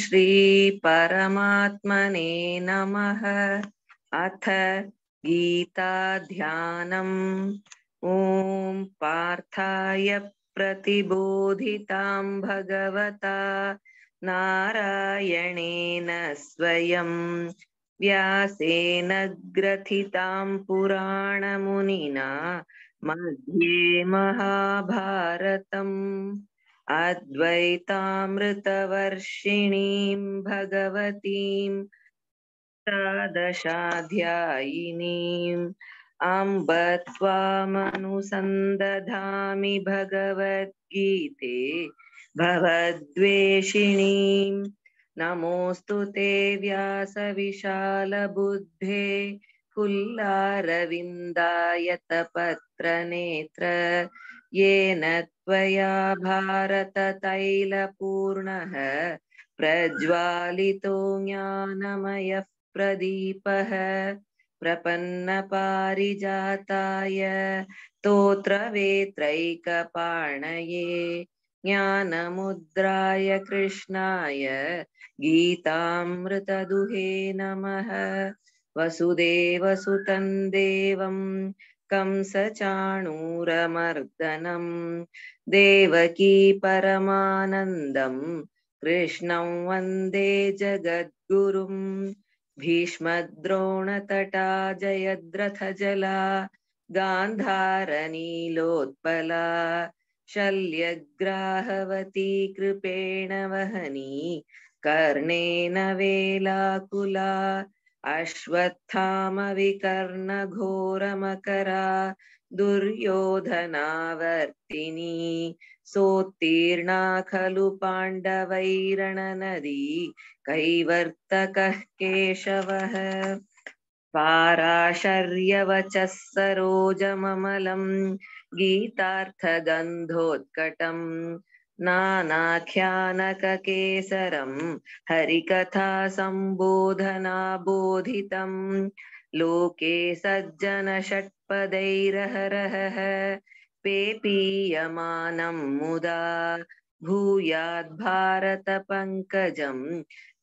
श्री परमात्मने नमः अथ ध्यानम् ओम पार्थाय प्रतिबोधिताम् भगवता नारायणेन स्वयं व्यासेन ग्रथिताम् पुराणमुनिना मध्ये महाभारतम् अद्वैतामृतवर्षिणीं भगवतीं सादशाध्यायिनीम् अम्ब त्वामनुसन्दधामि भगवद्गीते भवद्वेषिणीं नमोऽस्तु ते व्यासविशालबुद्धे फुल्लारविन्दायतपत्रनेत्र येन त्वया भारततैलपूर्णः प्रज्वालितो ज्ञानमयः प्रदीपः प्रपन्नपारिजाताय तोत्रवेत्रैकपाणये ज्ञानमुद्राय कृष्णाय गीतामृतदुहे नमः वसुदेवसुतं देवम् कंसचाणूरमर्दनं देवकी परमानन्दं कृष्णं वन्दे जगद्गुरुं भीष्मद्रोणतटा जयद्रथजला गान्धारनीलोत्पला शल्यग्राहवती कृपेण वहनी कर्णेन वेलाकुला अश्वत्थामविकर्णघोरमकरा दुर्योधनावर्तिनी सोत्तीर्णा खलु पाण्डवैरणनदी कैवर्तकः केशवः पाराशर्यवचः सरोजममलम् गीतार्थगन्धोत्कटम् नानाख्यानककेसरं हरिकथासम्बोधनाबोधितं लोके सज्जनषट्पदैरहरहः पेपीयमानं मुदा भूयाद्भारतपङ्कजं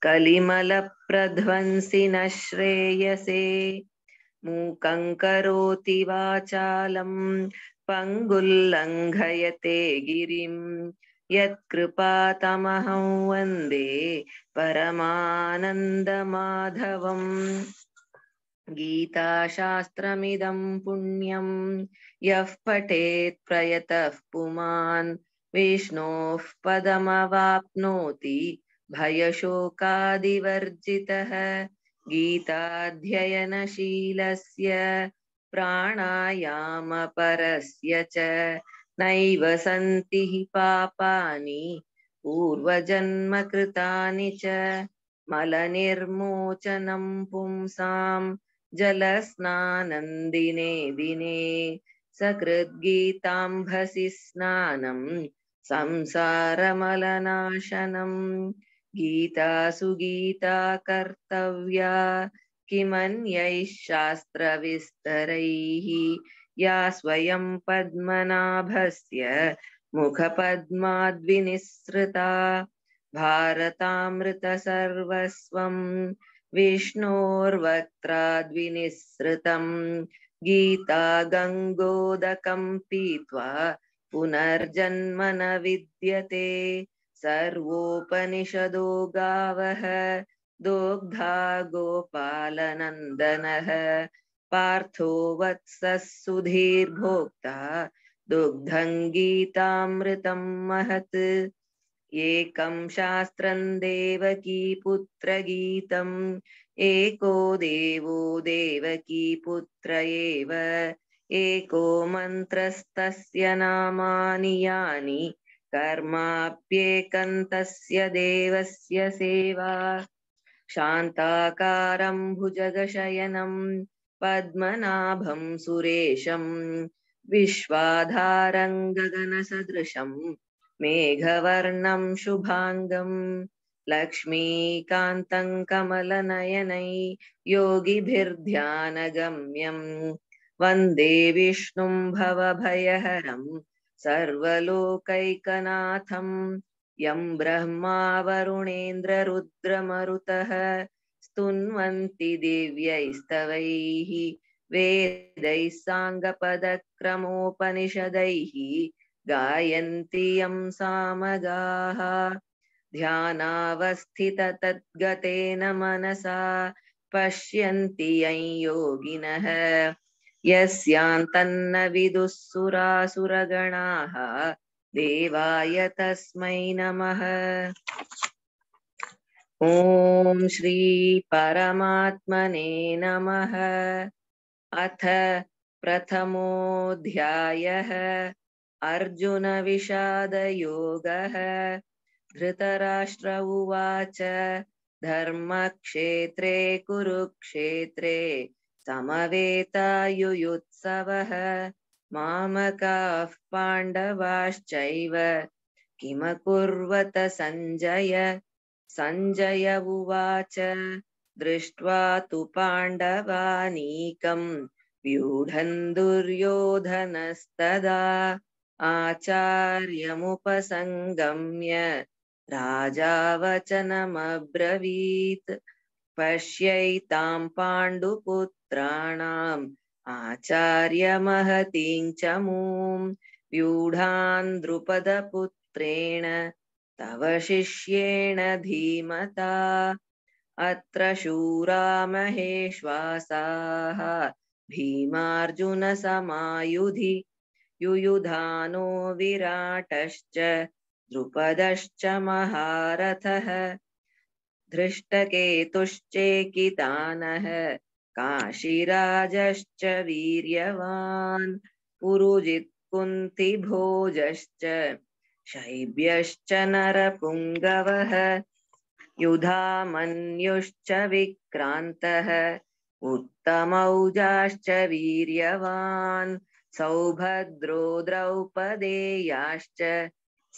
कलिमलप्रध्वंसि न श्रेयसे मूकं करोति वाचालं पङ्गुल्लङ्घयते गिरिम् यत्कृपातमहं वन्दे परमानन्दमाधवम् गीताशास्त्रमिदं पुण्यं यः पठेत् प्रयतः पुमान् विष्णोः पदमवाप्नोति भयशोकादिवर्जितः गीताध्ययनशीलस्य प्राणायामपरस्य च नैव सन्ति हि पापानि पूर्वजन्मकृतानि च मलनिर्मोचनं पुंसां जलस्नानन्दिने दिने सकृद्गीताम्भसि स्नानं संसारमलनाशनम् गीता सुगीता कर्तव्या किमन्यैः शास्त्रविस्तरैः या स्वयं पद्मनाभस्य मुखपद्माद्विनिःसृता भारतामृतसर्वस्वं विष्णोर्वक्त्राद्विनिःसृतम् गीता गङ्गोदकं पीत्वा पुनर्जन्मन विद्यते सर्वोपनिषदो गावः दोग्धा गोपालनन्दनः पार्थो वत्सः सुधीर्भोक्ता दुग्धं गीतामृतं महत् एकं शास्त्रं देवकीपुत्रगीतम् एको देवो देवकीपुत्र एव एको मन्त्रस्तस्य नामानि यानि कर्माप्येकन्तस्य देवस्य सेवा शान्ताकारं भुजगशयनम् पद्मनाभं सुरेशं विश्वाधारं गगनसदृशं मेघवर्णं शुभाङ्गं लक्ष्मीकान्तं कमलनयनै योगिभिर्ध्यानगम्यं वन्दे विष्णुं भवभयहरं सर्वलोकैकनाथं यं ब्रह्मा वरुणेन्द्ररुद्रमरुतः स्तुन्वन्ति दिव्यैस्तवैः वेदैः साङ्गपदक्रमोपनिषदैः गायन्ति यं सामगाः ध्यानावस्थिततद्गतेन मनसा पश्यन्ति यं योगिनः यस्यान्तन्न विदुः देवाय तस्मै नमः ओम श्री परमात्मने नमः अथ अर्जुन विषाद योगः धृतराष्ट्र उवाच धर्मक्षेत्रे कुरुक्षेत्रे समवेतायुयुत्सवः मामकाः पाण्डवाश्चैव किमकुर्वत सञ्जय सञ्जय उवाच दृष्ट्वा तु पाण्डवानीकम् व्यूढन् दुर्योधनस्तदा आचार्यमुपसङ्गम्य राजा वचनमब्रवीत् पश्यैतां पाण्डुपुत्राणाम् आचार्यमहतीं च मूं व्यूढान् द्रुपदपुत्रेण तव शिष्येण धीमता अत्र शूरा महेश्वासाः भीमार्जुनसमायुधि युयुधानो विराटश्च द्रुपदश्च महारथः धृष्टकेतुश्चेकितानः काशीराजश्च वीर्यवान् पुरुजित्कुन्तिभोजश्च शैभ्यश्च नरपुङ्गवः मन्युश्च विक्रान्तः उत्तमौजाश्च वीर्यवान् सौभद्रो द्रौपदेयाश्च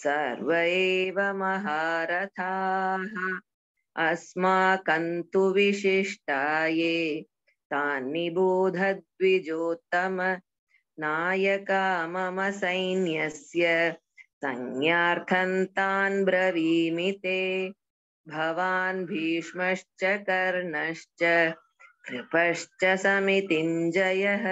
सर्व एव महारथाः अस्माकं तु विशिष्टाये तान्निबोधद्विजोत्तम नायका मम सैन्यस्य संज्ञार्थं तान् ब्रवीमि ते भवान् भीष्मश्च कर्णश्च कृपश्च समितिञ्जयः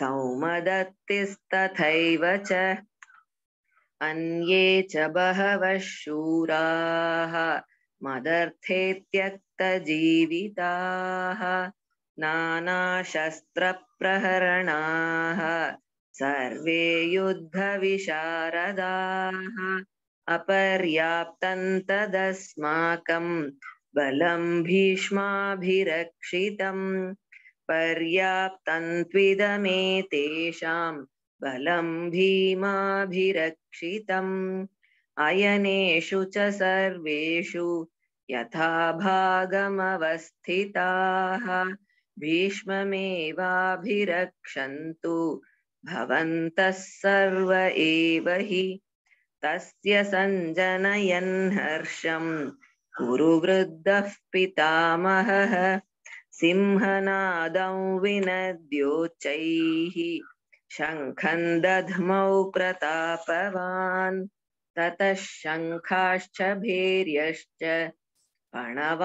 सौमदत्तिस्तथैव च अन्ये च बहवः शूराः मदर्थे त्यक्तजीविताः नानाशस्त्रप्रहरणाः सर्वे युद्धविशारदाः अपर्याप्तं तदस्माकं बलं भीष्माभिरक्षितं पर्याप्तं त्विदमेतेषां बलं भीमाभिरक्षितम् अयनेषु च सर्वेषु यथा भागमवस्थिताः भीष्ममेवाभिरक्षन्तु भवन्तः सर्व एव हि तस्य सञ्जनयन् हर्षम् कुरुवृद्धः पितामहः सिंहनादं विनद्योच्चैः शङ्खं दध्मौ प्रतापवान् ततः शङ्खाश्च भेर्यश्च पणवानकगोमुखाः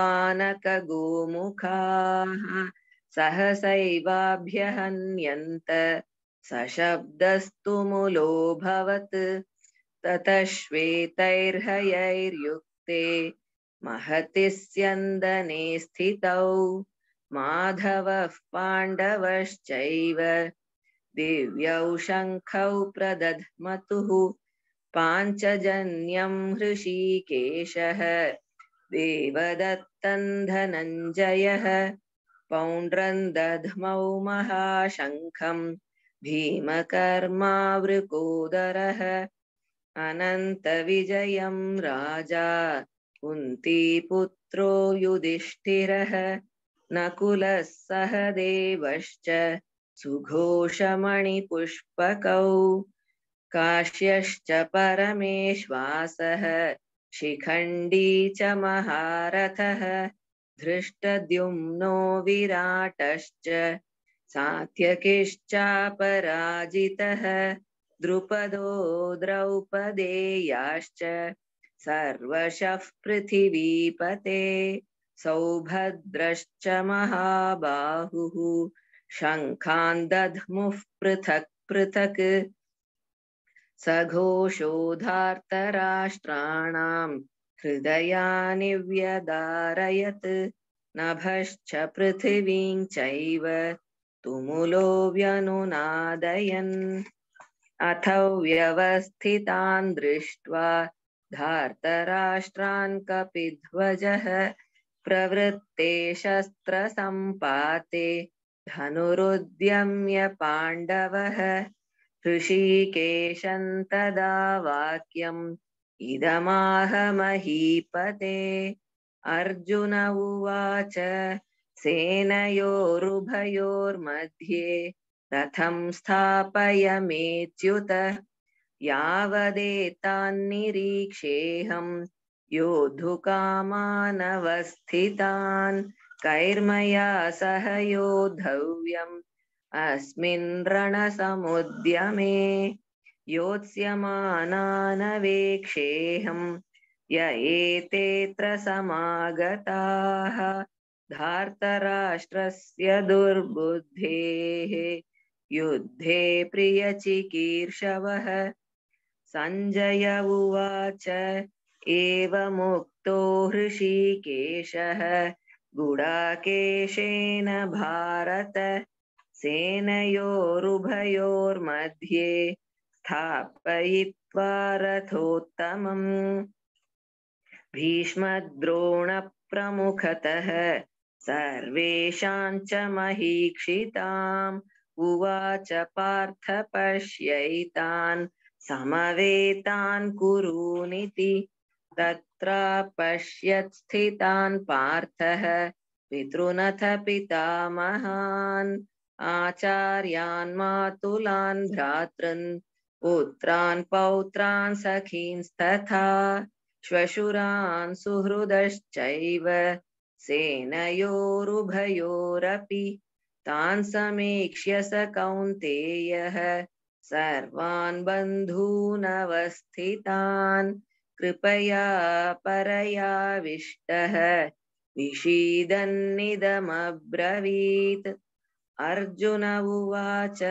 सहसैवाभ्यहन्यन्त सशब्दस्तु मुलोऽभवत् ततः श्वेतैर्हयैर्युक्ते महति स्यन्दने स्थितौ माधवः पाण्डवश्चैव दिव्यौ शङ्खौ प्रदध्मतुः पाञ्चजन्यं हृषीकेशः देवदत्तन् धनञ्जयः पौण्ड्रम् दध्मौ महाशङ्खम् भीमकर्मावृकोदरः अनन्तविजयम् राजा कुन्तीपुत्रो युधिष्ठिरः नकुलः सह देवश्च सुघोषमणिपुष्पकौ काश्यश्च परमेश्वासः शिखण्डी च महारथः धृष्टद्युम्नो विराटश्च सात्यकिश्चापराजितः द्रुपदो द्रौपदेयाश्च सर्वशः पृथिवीपते सौभद्रश्च महाबाहुः शङ्खान् दध्मुः पृथक् पृथक् सघोषोधार्तराष्ट्राणाम् हृदयानि व्यदारयत् नभश्च पृथिवीं चैव तुमुलो व्यनुनादयन् अथ व्यवस्थितान् दृष्ट्वा धार्तराष्ट्रान् कपिध्वजः प्रवृत्ते शस्त्रसम्पाते धनुरुद्यम्य पाण्डवः ऋषिकेशं तदा वाक्यम् इदमाहमहीपते अर्जुन उवाच सेनयोरुभयोर्मध्ये रथं स्थापयमेत्युत यावदेतान्निरीक्षेऽहं योद्धुकामानवस्थितान् कैर्मया सह योद्धव्यम् अस्मिन् रणसमुद्यमे योत्स्यमानानवेक्षेऽहम् य एतेऽत्र समागताः धार्तराष्ट्रस्य दुर्बुद्धेः युद्धे प्रियचिकीर्षवः सञ्जय उवाच एवमुक्तो हृषीकेशः गुडाकेशेन भारत सेनयोरुभयोर्मध्ये स्थापयित्वा रथोत्तमम् भीष्मद्रोणप्रमुखतः सर्वेषां च महीक्षिताम् उवाच पार्थ पश्यैतान् समवेतान् कुरूनिति तत्रा पश्यत्स्थितान् पार्थः पितृनथ पितामहान् आचार्यान् मातुलान् भ्रातृन् पुत्रान् पौत्रान् सखींस्तथा श्वशुरान् सुहृदश्चैव सेनयोरुभयोरपि तान् समीक्ष्य स कौन्तेयः सर्वान् बन्धूनवस्थितान् कृपया परयाविष्टः विषीदन्निदमब्रवीत् अर्जुन उवाच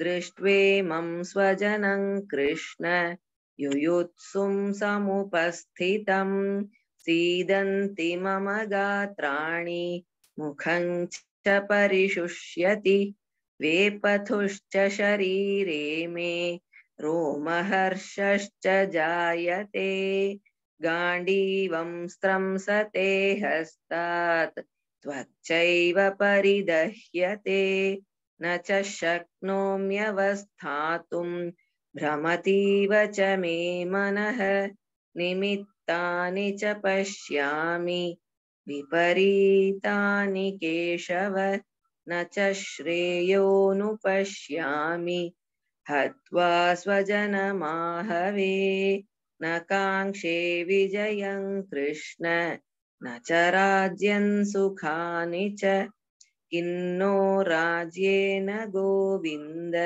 दृष्टे मम स्वजन कृष्ण युयुत्सुं समुपस्थित सीदंती मम गात्राणि मुखं च परिशुष्यति वेपथुश्च शरीरे मे रोमहर्षश्च जायते गाण्डीवं स्त्रंसते हस्तात् त्वच्चैव परिदह्यते न च शक्नोम्यवस्थातुं भ्रमतीव च मे मनः निमित्तानि च पश्यामि विपरीतानि केशव न च श्रेयोऽनुपश्यामि हत्वा स्वजनमाहवे न काङ्क्षे विजयं कृष्ण न च राज्यं सुखानि च किन्नो राज्येन गोविन्द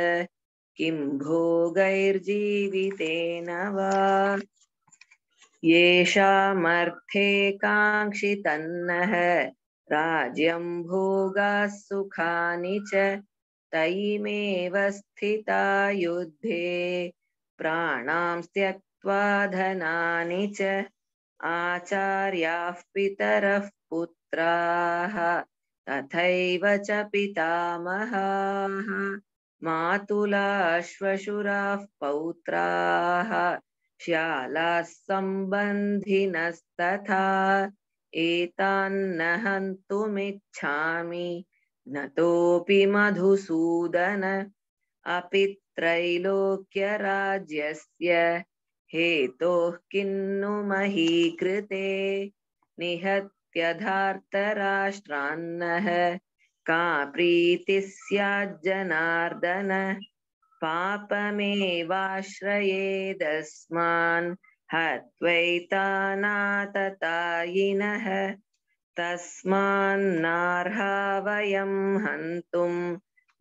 किं भोगैर्जीवितेन वा येषामर्थे काङ्क्षितन्नः राज्यं भोगाः सुखानि च तैमेव स्थिता युद्धे प्राणां त्यक्त्वा धनानि च आचार्याः पितरः पुत्राः तथैव च पितामहाः मातुलाश्वशुराः पौत्राः श्यालाः सम्बन्धिनस्तथा एतान्न न तोऽपि मधुसूदन अपि त्रैलोक्यराज्यस्य हेतोः किन्नु महीकृते निहत् त्यधार्तराष्ट्रान्नः का प्रीतिः स्याज्जनार्दन पापमेवाश्रयेदस्मान् हत्वैतानाततायिनः तस्मान्नार्हा वयं हन्तुं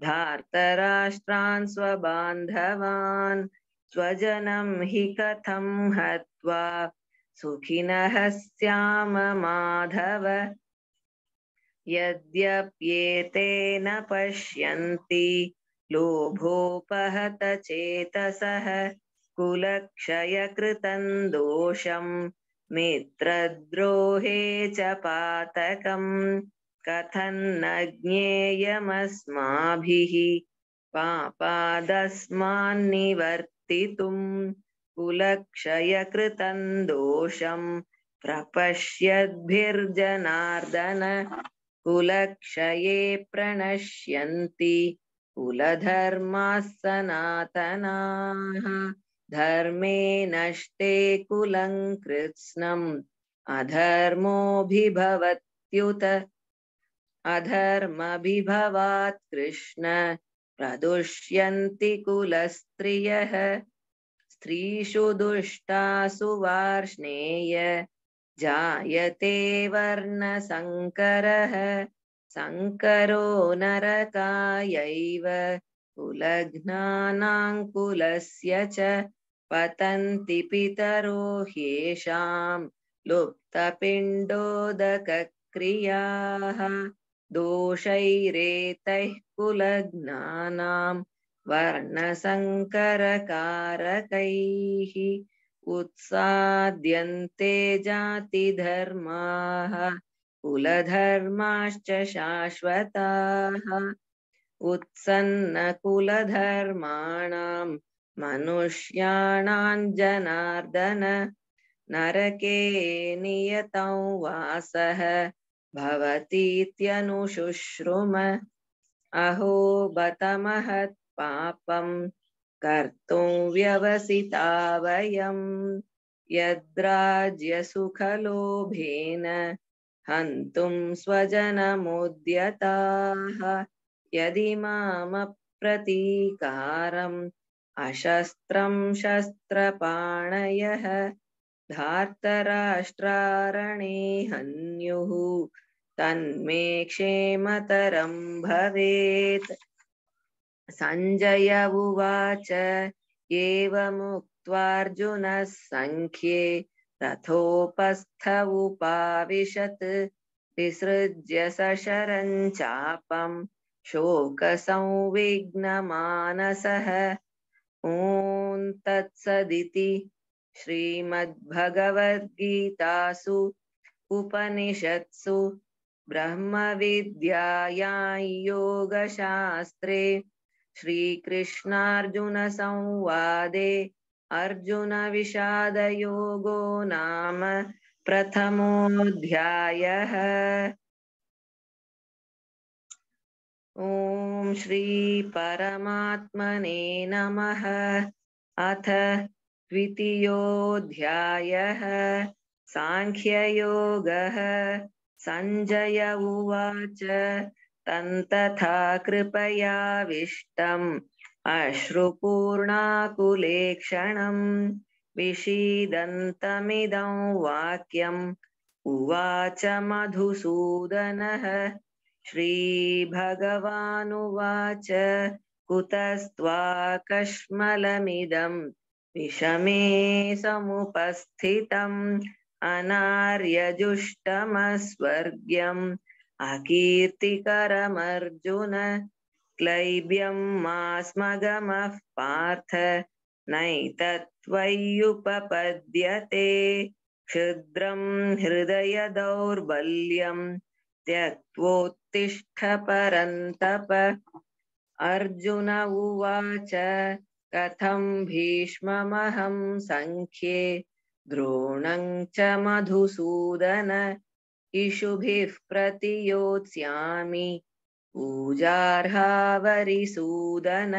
धार्तराष्ट्रान् स्वबान्धवान् स्वजनं हि कथं हत्वा सुखिन श्याम माधव यद्यप्येते न पश्यन्ति लोभोपहत चेतसः कुलक्षयकृतं दोषं मित्रद्रोहे च पातकं कथन्न ज्ञेयमस्माभिः पापादस्मान्निवर्तितुम् कुलक्षयकृतं दोषं प्रपश्यद्भिर्जनार्दन कुलक्षये प्रणश्यन्ति कुलधर्माः सनातनाः धर्मे नष्टे कुलं कृत्स्नम् अधर्मोऽभिभवत्युत अधर्मभिभवात् कृष्ण प्रदुष्यन्ति कुलस्त्रियः स्त्रीषु दुष्टासु वार्ष्णेय जायते वर्णसङ्करः सङ्करो नरकायैव कुलघ्नानाङ्कुलस्य च पतन्ति पितरो ह्येषां लुप्तपिण्डोदकक्रियाः दोषैरेतैः कुलघ्नानाम् वर्णसङ्करकारकैः उत्साद्यन्ते जातिधर्माः कुलधर्माश्च शाश्वताः उत्सन्नकुलधर्माणां मनुष्याणां जनार्दन नरके नियतौ वासः भवतीत्यनुशुश्रुम अहो बत महत् पापम कर्तुं व्यवसिता वयं यद्राज्यसुखलोभेन हन्तुं स्वजनमुद्यताः यदि मामप्रतीकारम् अशस्त्रं शस्त्रपाणयः धार्तराष्ट्रारणे हन्युः तन्मे क्षेमतरं भवेत् सञ्जय उवाच एवमुक्त्वार्जुनः सङ्ख्ये रथोपस्थ उपाविशत् विसृज्य सशरम् चापम् शोकसंविघ्नमानसः ॐ तत्सदिति श्रीमद्भगवद्गीतासु उपनिषत्सु ब्रह्मविद्यायां योगशास्त्रे श्रीकृष्णार्जुनसंवादे अर्जुनविषादयोगो नाम प्रथमोऽध्यायः ॐ श्रीपरमात्मने नमः अथ द्वितीयोऽध्यायः साङ्ख्ययोगः सञ्जय उवाच तन्तथा कृपयाविष्टम् क्षण विषीदन्तमिदं वाक्यम उवाच मधुसूदनः श्रीभगवानुवाच कुतस्त्वाकश्मलमिदं विषमे समुपस्थितम् अनार्यजुष्टमस्वर्ग्यम् अकीर्तिकरमर्जुन क्लैब्यं मास्मगमः पार्थ नैतत्त्वय्युपपद्यते क्षुद्रं हृदयदौर्बल्यं त्यक्त्वोत्तिष्ठ परन्तप अर्जुन उवाच कथं भीष्ममहं सङ्ख्ये द्रोणं च मधुसूदन इषुभिः प्रतियोत्स्यामि पूजार्हावरिसूदन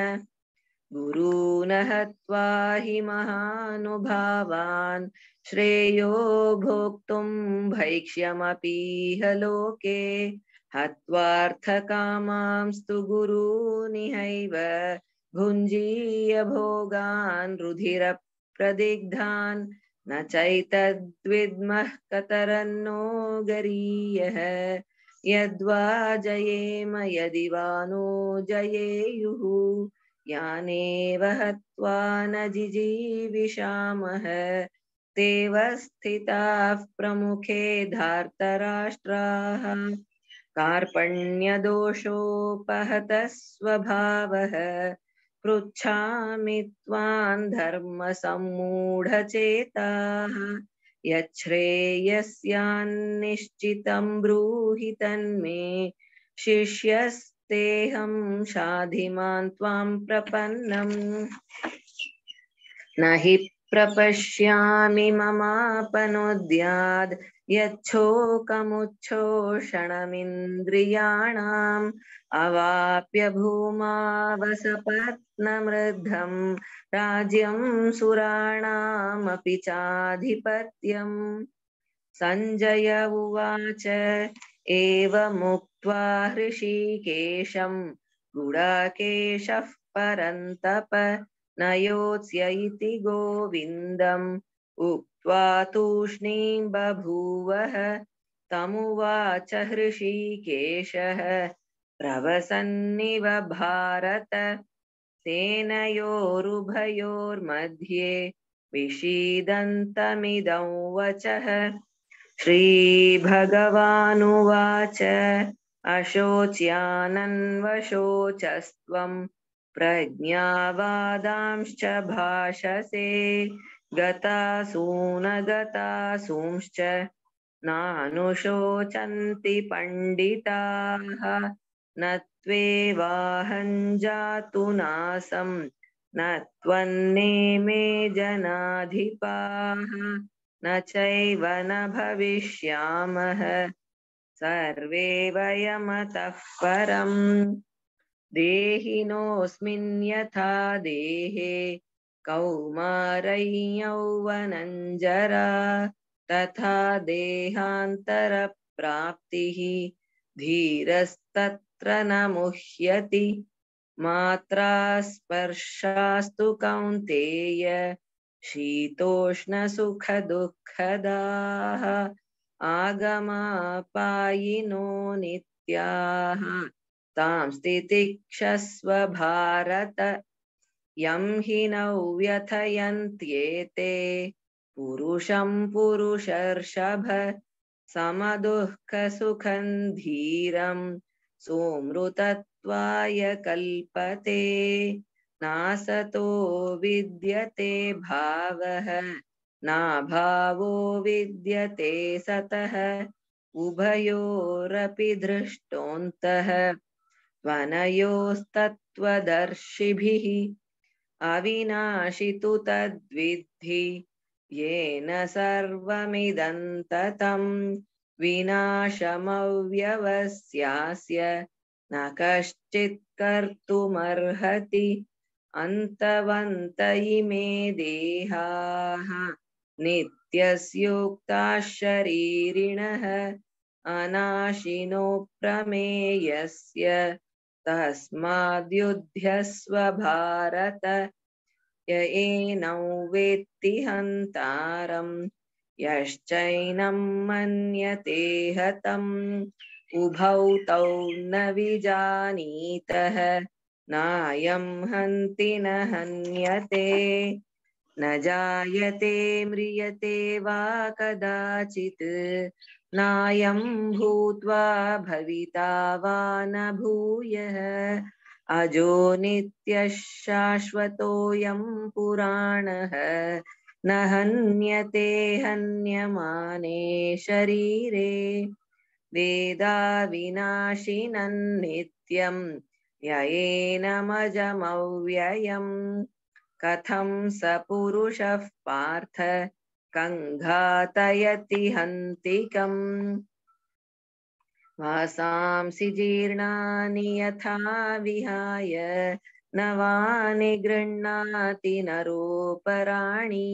गुरूनहत्वा हि महानुभावान् श्रेयो भोक्तुं भैक्ष्यमपीह लोके हत्वार्थकामांस्तु गुरूनिहैव भुञ्जीय भोगान् रुधिरप्रदिग्धान् न चैतद्विद्मः कतरन्नो गरीयः यद्वा जयेम यदि वा नो जयेयुः याने वहत्वा न जिजीविषामः तेव स्थिताः प्रमुखे धार्तराष्ट्राः कार्पण्यदोषोपहतः स्वभावः पृच्छामि त्वां धर्मसम्मूढचेताः यच्छ्रेयस्यान्निश्चितं ब्रूहि तन्मे शिष्यस्तेऽहं शाधिमान् त्वां प्रपन्नम् न हि प्रपश्यामि ममापनोद्याद् यच्छोकमुच्छोषणमिन्द्रियाणाम् अवाप्य भूमावसपत्नमृद्धम् राज्यं सुराणामपि चाधिपत्यम् सञ्जय उवाच एवमुक्त्वा हृषीकेशम् गुडाकेशः परन्तप न इति गोविन्दम् उक्त्वा तूष्णीं बभूवः तमुवाच हृषीकेशः प्रवसन्निव भारत सेनयोरुभयोर्मध्ये विषीदन्तमिदं वचः श्रीभगवानुवाच अशोच्यानन्वशोचस्त्वं प्रज्ञावादांश्च भाषसे गतासूनगतासूंश्च नानुशोचन्ति पण्डिताः न त्वेवाहं जातु नासं न मे जनाधिपाः न चैव न भविष्यामः सर्वे वयमतः परम् देहिनोऽस्मिन् यथा देहे कौमारय्यौवनञ्जरा तथा देहान्तरप्राप्तिः धीरस्तत्र न मुह्यति मात्रा स्पर्शास्तु कौन्तेय शीतोष्णसुखदुःखदाः आगमापायिनो नित्याः तां स्थितिक्षस्व भारत यम हि नौ व्यथयन्त्येते पुरुषं पुरुषर्षभ समदुःखसुखं धीरं सोमृतत्वाय कल्पते नासतो विद्यते भावः नाभावो विद्यते सतः उभयोरपि दृष्टोऽन्तः त्वनयोस्तत्त्वदर्शिभिः अविनाशितु तद्विद्धि येन सर्वमिदं ततं विनाशमव्यवस्यास्य न कश्चित् कर्तुमर्हति अन्तवन्त इमे देहाः नित्यस्योक्ताः शरीरिणः अनाशिनो प्रमेयस्य तस्माद्युध्यस्व भारत येनौ वेत्ति हन्तारम् यश्चैनं मन्यते हतम् उभौ तौ न विजानीतः नायं हन्ति न हन्यते न जायते म्रियते वा कदाचित् नायं भूत्वा भवितावान वा न भूयः अजो नित्यः शाश्वतोऽयं पुराणः न हन्यते हन्यमाने शरीरे वेदाविनाशिनन्नित्यं ययेनमजमव्ययम् कथं स पुरुषः पार्थ कङ्घातयति हन्तिकम् वासांसि जीर्णानि यथा विहाय नवानि गृह्णाति नरोपराणि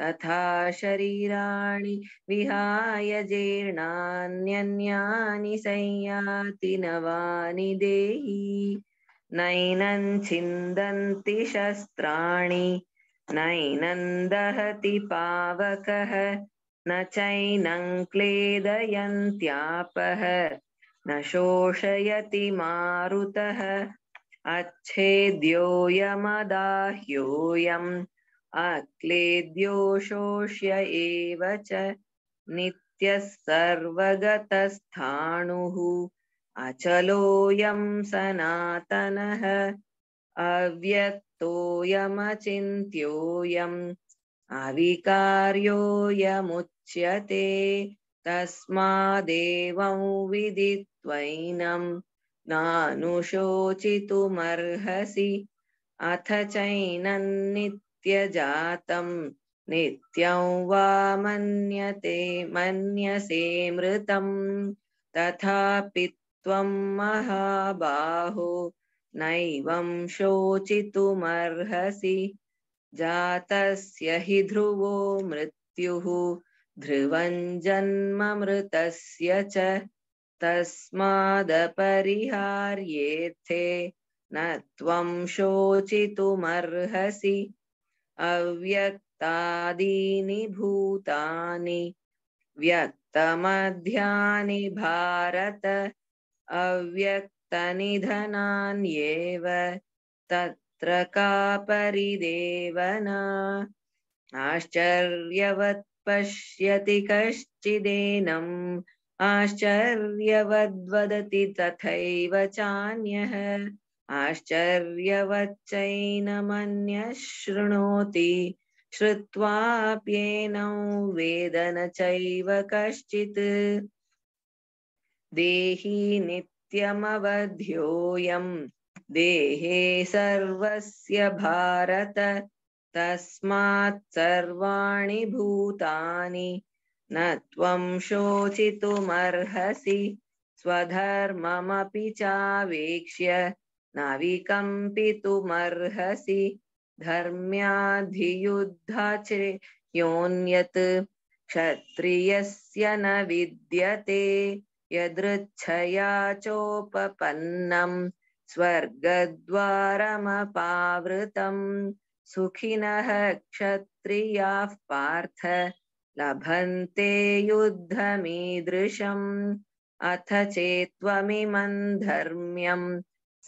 तथा शरीराणि विहाय जीर्णान्यन्यानि संयाति नवानि देहि नैनं छिन्दन्ति शस्त्राणि नैनन्दहति पावकः न चैनं क्लेदयन्त्यापः न शोषयति मारुतः अच्छेद्योयमदाह्योऽयम् अक्लेद्यो शोष्य एव च नित्यः सर्वगतस्थाणुः अचलोऽयं सनातनः अव्यक्त यमचिन्त्योऽयम् अविकार्योऽयमुच्यते तस्मादेवं विदित्वैनं नानुशोचितुमर्हसि अथ चैनन्नित्यजातं नित्यं वा मन्यते मन्यसे मृतं तथापि त्वं महाबाहो नैवं शोचितुमर्हसि जातस्य हि ध्रुवो मृत्युः ध्रुवं जन्ममृतस्य च तस्मादपरिहार्येथे न त्वं शोचितुमर्हसि अव्यक्तादीनि भूतानि व्यक्तमध्यानि भारत अव्यक्त तनिधनान्येव तत्र का परिदेवना आश्चर्यवत् पश्यति कश्चिदेनम् आश्चर्यवद्वदति तथैव चान्यः आश्चर्यवच्चैनमन्यः शृणोति श्रुत्वाप्येनौ वेदन चैव कश्चित् देही नित्य नित्यमवध्योऽयं देहे सर्वस्य भारत तस्मात् सर्वाणि भूतानि न त्वं शोचितुमर्हसि स्वधर्ममपि चावेक्ष्य न विकम्पितुमर्हसि धर्म्याधियुद्धाचर्योऽन्यत् क्षत्रियस्य न विद्यते यदृच्छया चोपपन्नम् स्वर्गद्वारमपावृतम् सुखिनः क्षत्रियाः पार्थ लभन्ते युद्धमीदृशम् अथ चेत्त्वमिमम् धर्म्यम्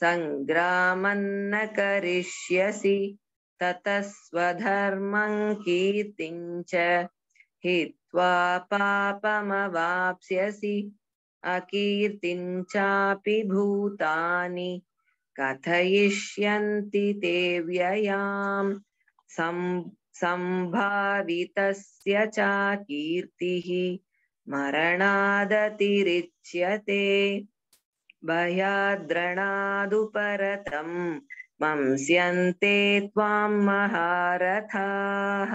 सङ्ग्रामन्न करिष्यसि ततः स्वधर्मम् कीर्तिम् च हित्वा पापमवाप्स्यसि अकीर्तिं चापि भूतानि कथयिष्यन्ति ते व्ययाम् सम्भावितस्य च कीर्तिः मरणादतिरिच्यते भयाद्रणादुपरतं मंस्यन्ते त्वां महारथाः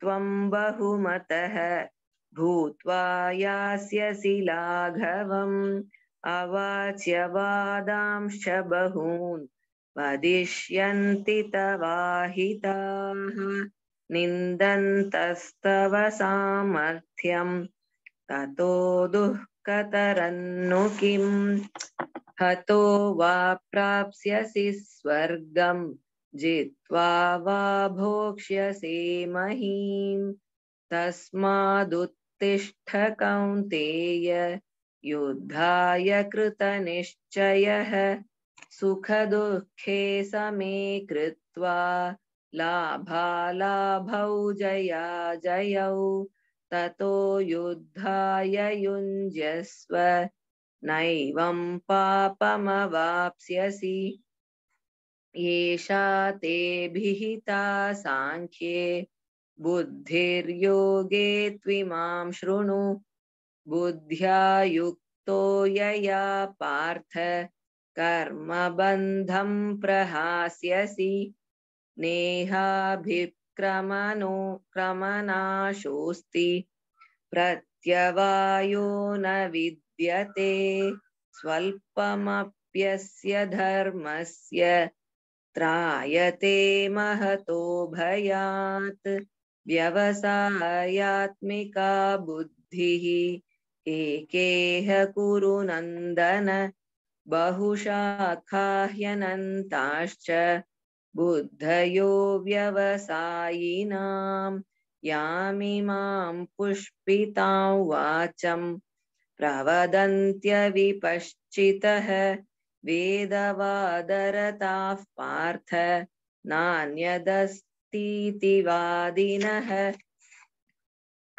त्वं बहुमतः भूत्वा यास्यसि लाघवम् अवाच्य वादांश्च बहून् वदिष्यन्ति तवाहिताः निन्दन्तस्तव सामर्थ्यम् ततो दुःखतरन्नु किम् हतो वा प्राप्स्यसि स्वर्गम् जित्वा वा भोक्ष्यसे महीम् तस्मादुत् तिष्ठ कौन्तेय युद्धाय कृतनिश्चयः सुखदुःखे समे कृत्वा लाभालाभौ जया जयौ ततो युद्धाय युञ्जस्व नैवं पापमवाप्स्यसि एषा ते भिहिता साङ्ख्ये बुद्धिर्योगे त्विमां शृणु बुद्ध्या युक्तो यया पार्थ कर्म बंधम प्रहास्यसि नेहाभिक्रमनो क्रमनाशोस्ति प्रत्यवायो न विद्यते स्वल्पमप्यस्य धर्मस्य त्रायते महतो भयात् व्यवसायात्मिका बुद्धिः एकेह कुरु नन्दन बहुशाखा ह्यनन्ताश्च बुद्धयो व्यवसायिनां यामिमां पुष्पितां वाचं प्रवदन्त्यविपश्चितः वेदवादरताः पार्थ नान्यदस्त मुक्तीतिवादिनः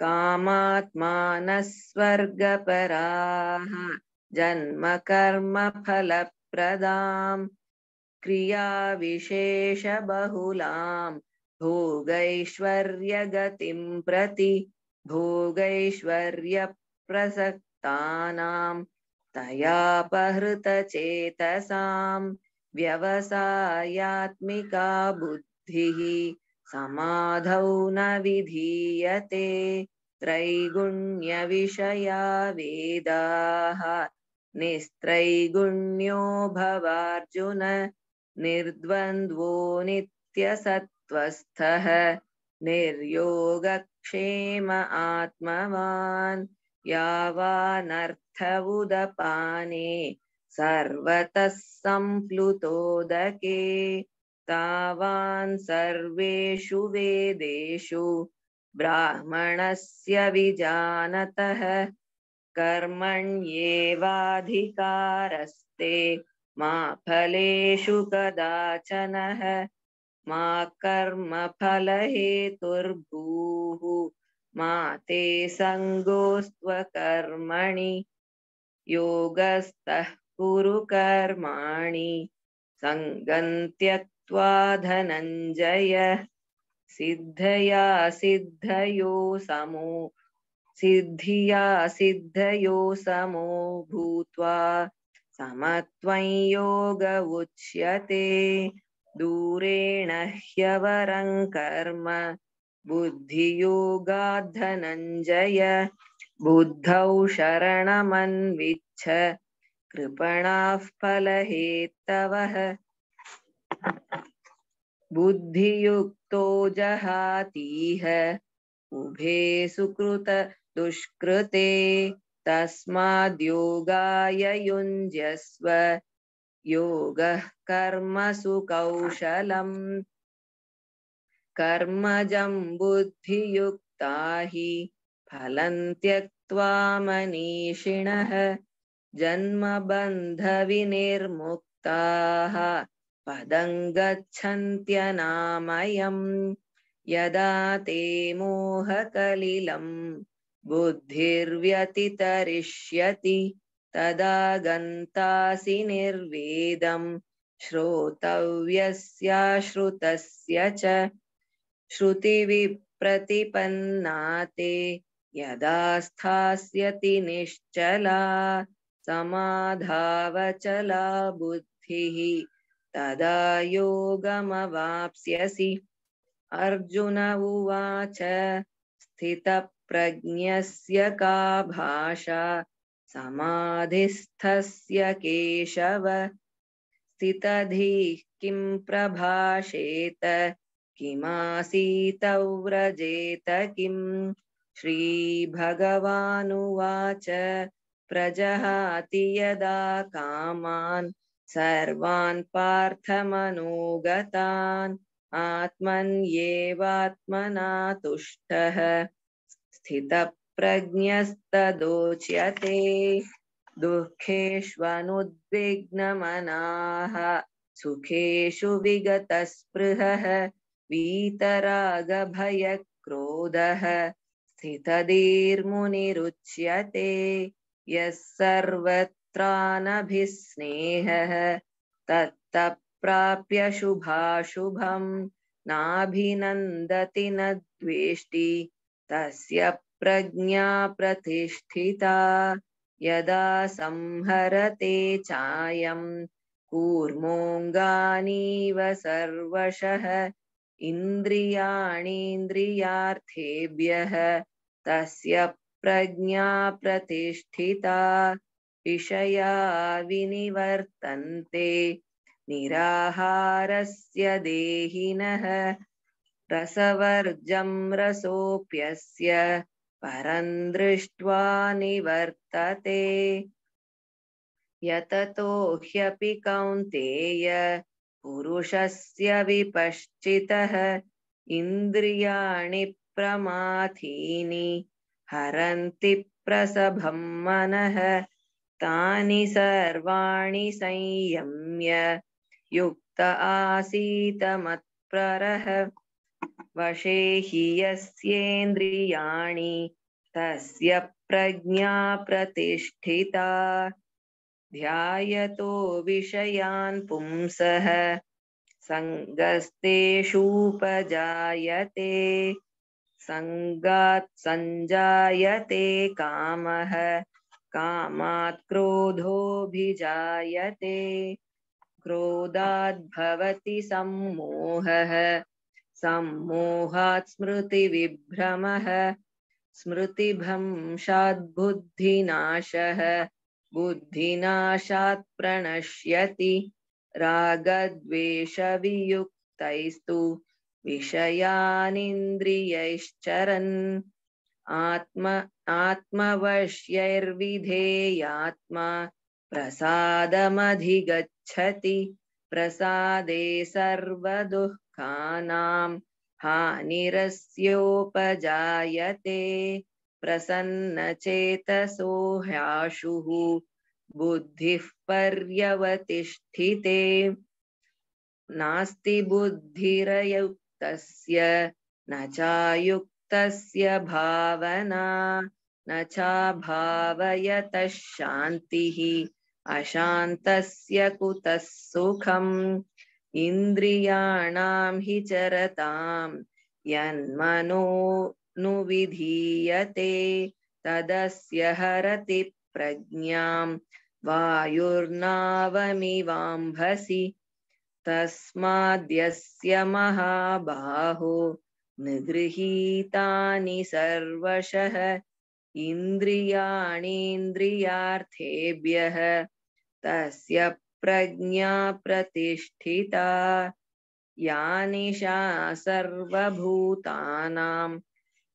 कामात्मानः स्वर्गपराः जन्मकर्मफलप्रदाम् क्रियाविशेषबहुलाम् भोगैश्वर्यगतिम् प्रति भोगैश्वर्यप्रसक्तानाम् तयापहृतचेतसाम् व्यवसायात्मिका बुद्धिः बुद्धिः समाधौ न विधीयते त्रैगुण्यविषया वेदाः निस्त्रैगुण्यो भवार्जुन निर्द्वन्द्वो नित्यसत्त्वस्थः निर्योगक्षेम आत्मवान् यावानर्थ उदपाने सर्वतः सम्प्लुतोदके तावान् सर्वेषु वेदेषु ब्राह्मणस्य विजानतः कर्मण्येवाधिकारस्ते मा फलेषु कदाचनः मा कर्मफलहेतुर्भूः मा ते सङ्गोस्त्वकर्मणि योगस्तः कुरु कर्माणि सङ्गं त्यक् त्वा धनञ्जयः सिद्धया सिद्धयो समो सिद्धिया सिद्धयो समो भूत्वा समत्वं योग उच्यते दूरेण ह्यवरं कर्म बुद्धियोगाद्धनञ्जय बुद्धौ शरणमन्विच्छ कृपणाः फलहेत्तवः बुद्धियुक्तो जहातीह उभे सुकृत दुष्कृते तस्माद्योगाय युञ्जस्व योगः कर्मसु कौशलम् कर्मजं बुद्धियुक्ता हि फलं त्यक्त्वा मनीषिणः जन्मबन्धविनिर्मुक्ताः पदं यदा ते मोहकलिलम् बुद्धिर्व्यतितरिष्यति तदा गन्तासि निर्वेदम् श्रोतव्यस्याश्रुतस्य च यदा स्थास्यति निश्चला समाधावचला बुद्धिः तदा योगमवाप्स्यसि अर्जुन उवाच स्थितप्रज्ञस्य का भाषा समाधिस्थस्य केशव स्थितधीः किं प्रभाषेत किमासीतव्रजेत किं श्रीभगवानुवाच प्रजहाति यदा कामान् सर्वान् पार्थमनोगतान् आत्मन्येवात्मना तुष्टः स्थितप्रज्ञस्तदोच्यते दुःखेष्वनुद्विग्नमनाः सुखेषु विगतस्पृहः वीतरागभयक्रोधः स्थितधीर्मुनिरुच्यते यः सर्वत्र प्राणभिस्नेहः तत्तप्राप्य शुभाशुभम् नाभिनन्दति न द्वेष्टि तस्य प्रज्ञा प्रतिष्ठिता यदा संहरते चायं कूर्मोऽङ्गानीव सर्वशः इन्द्रियाणीन्द्रियार्थेभ्यः तस्य प्रज्ञा प्रतिष्ठिता विषया विनिवर्तन्ते निराहारस्य देहिनः रसवर्जं रसोऽप्यस्य परं दृष्ट्वा निवर्तते यततो ह्यपि कौन्तेय पुरुषस्य विपश्चितः इन्द्रियाणि प्रमाथीनि हरन्ति प्रसभं मनः तानि सर्वाणि संयम्य युक्त आसीत मत्प्ररह वशे हि यस्येन्द्रियाणि तस्य प्रज्ञा प्रतिष्ठिता ध्यायतो विषयान् पुंसः सङ्गस्तेषूपजायते सङ्गात् सञ्जायते कामः कामात् भिजायते क्रोधाद्भवति सम्मोहः सम्मोहात् स्मृतिविभ्रमः स्मृतिभंशाद्बुद्धिनाशः बुद्धिनाशात् प्रणश्यति रागद्वेषवियुक्तैस्तु विषयानिन्द्रियैश्चरन् आत्म आत्मवश्यैर्विधेयात्मा प्रसादमधिगच्छति प्रसादे सर्वदुःखानां हानिरस्योपजायते प्रसन्नचेतसो ह्याशुः बुद्धिः पर्यवतिष्ठिते नास्ति बुद्धिरयुक्तस्य न चायुक्तस्य भावना न चाभावयतः शान्तिः अशान्तस्य कुतः सुखम् इन्द्रियाणां हि चरतां यन्मनो नुविधीयते तदस्य हरति प्रज्ञां वायुर्नावमिवाम्भसि तस्माद्यस्य महाबाहो निगृहीतानि सर्वशः इन्द्रियाणीन्द्रियार्थेभ्यः तस्य प्रज्ञा प्रतिष्ठिता यानिशा सर्वभूतानां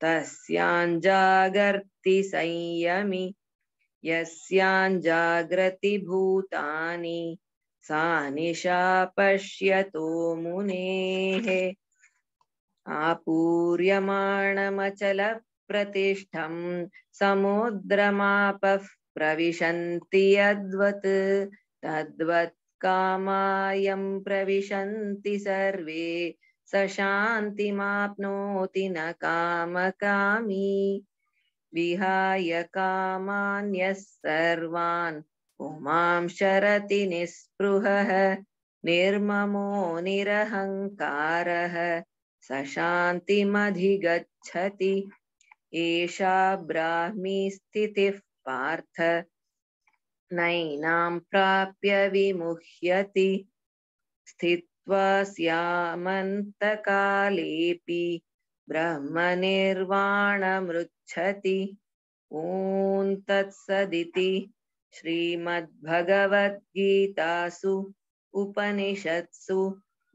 तस्याञ्जागर्ति संयमि पश्यतो मुनेः आपूर्यमाणमचल प्रतिष्ठं समुद्रमाप प्रविशन्ति यद्वत् तद्वत् कामायं प्रविशन्ति सर्वे स शान्तिमाप्नोति न कामकामी विहाय कामान्यः सर्वान् पुमां शरति निःस्पृहः निर्ममो निरहङ्कारः स शान्तिमधिगच्छति एषा ब्राह्मी स्थितिः पार्थ नैनां प्राप्य विमुह्यति स्थित्वा स्यामन्तकालेऽपि ब्रह्मनिर्वाणमृच्छति ॐ तत्सदिति श्रीमद्भगवद्गीतासु उपनिषत्सु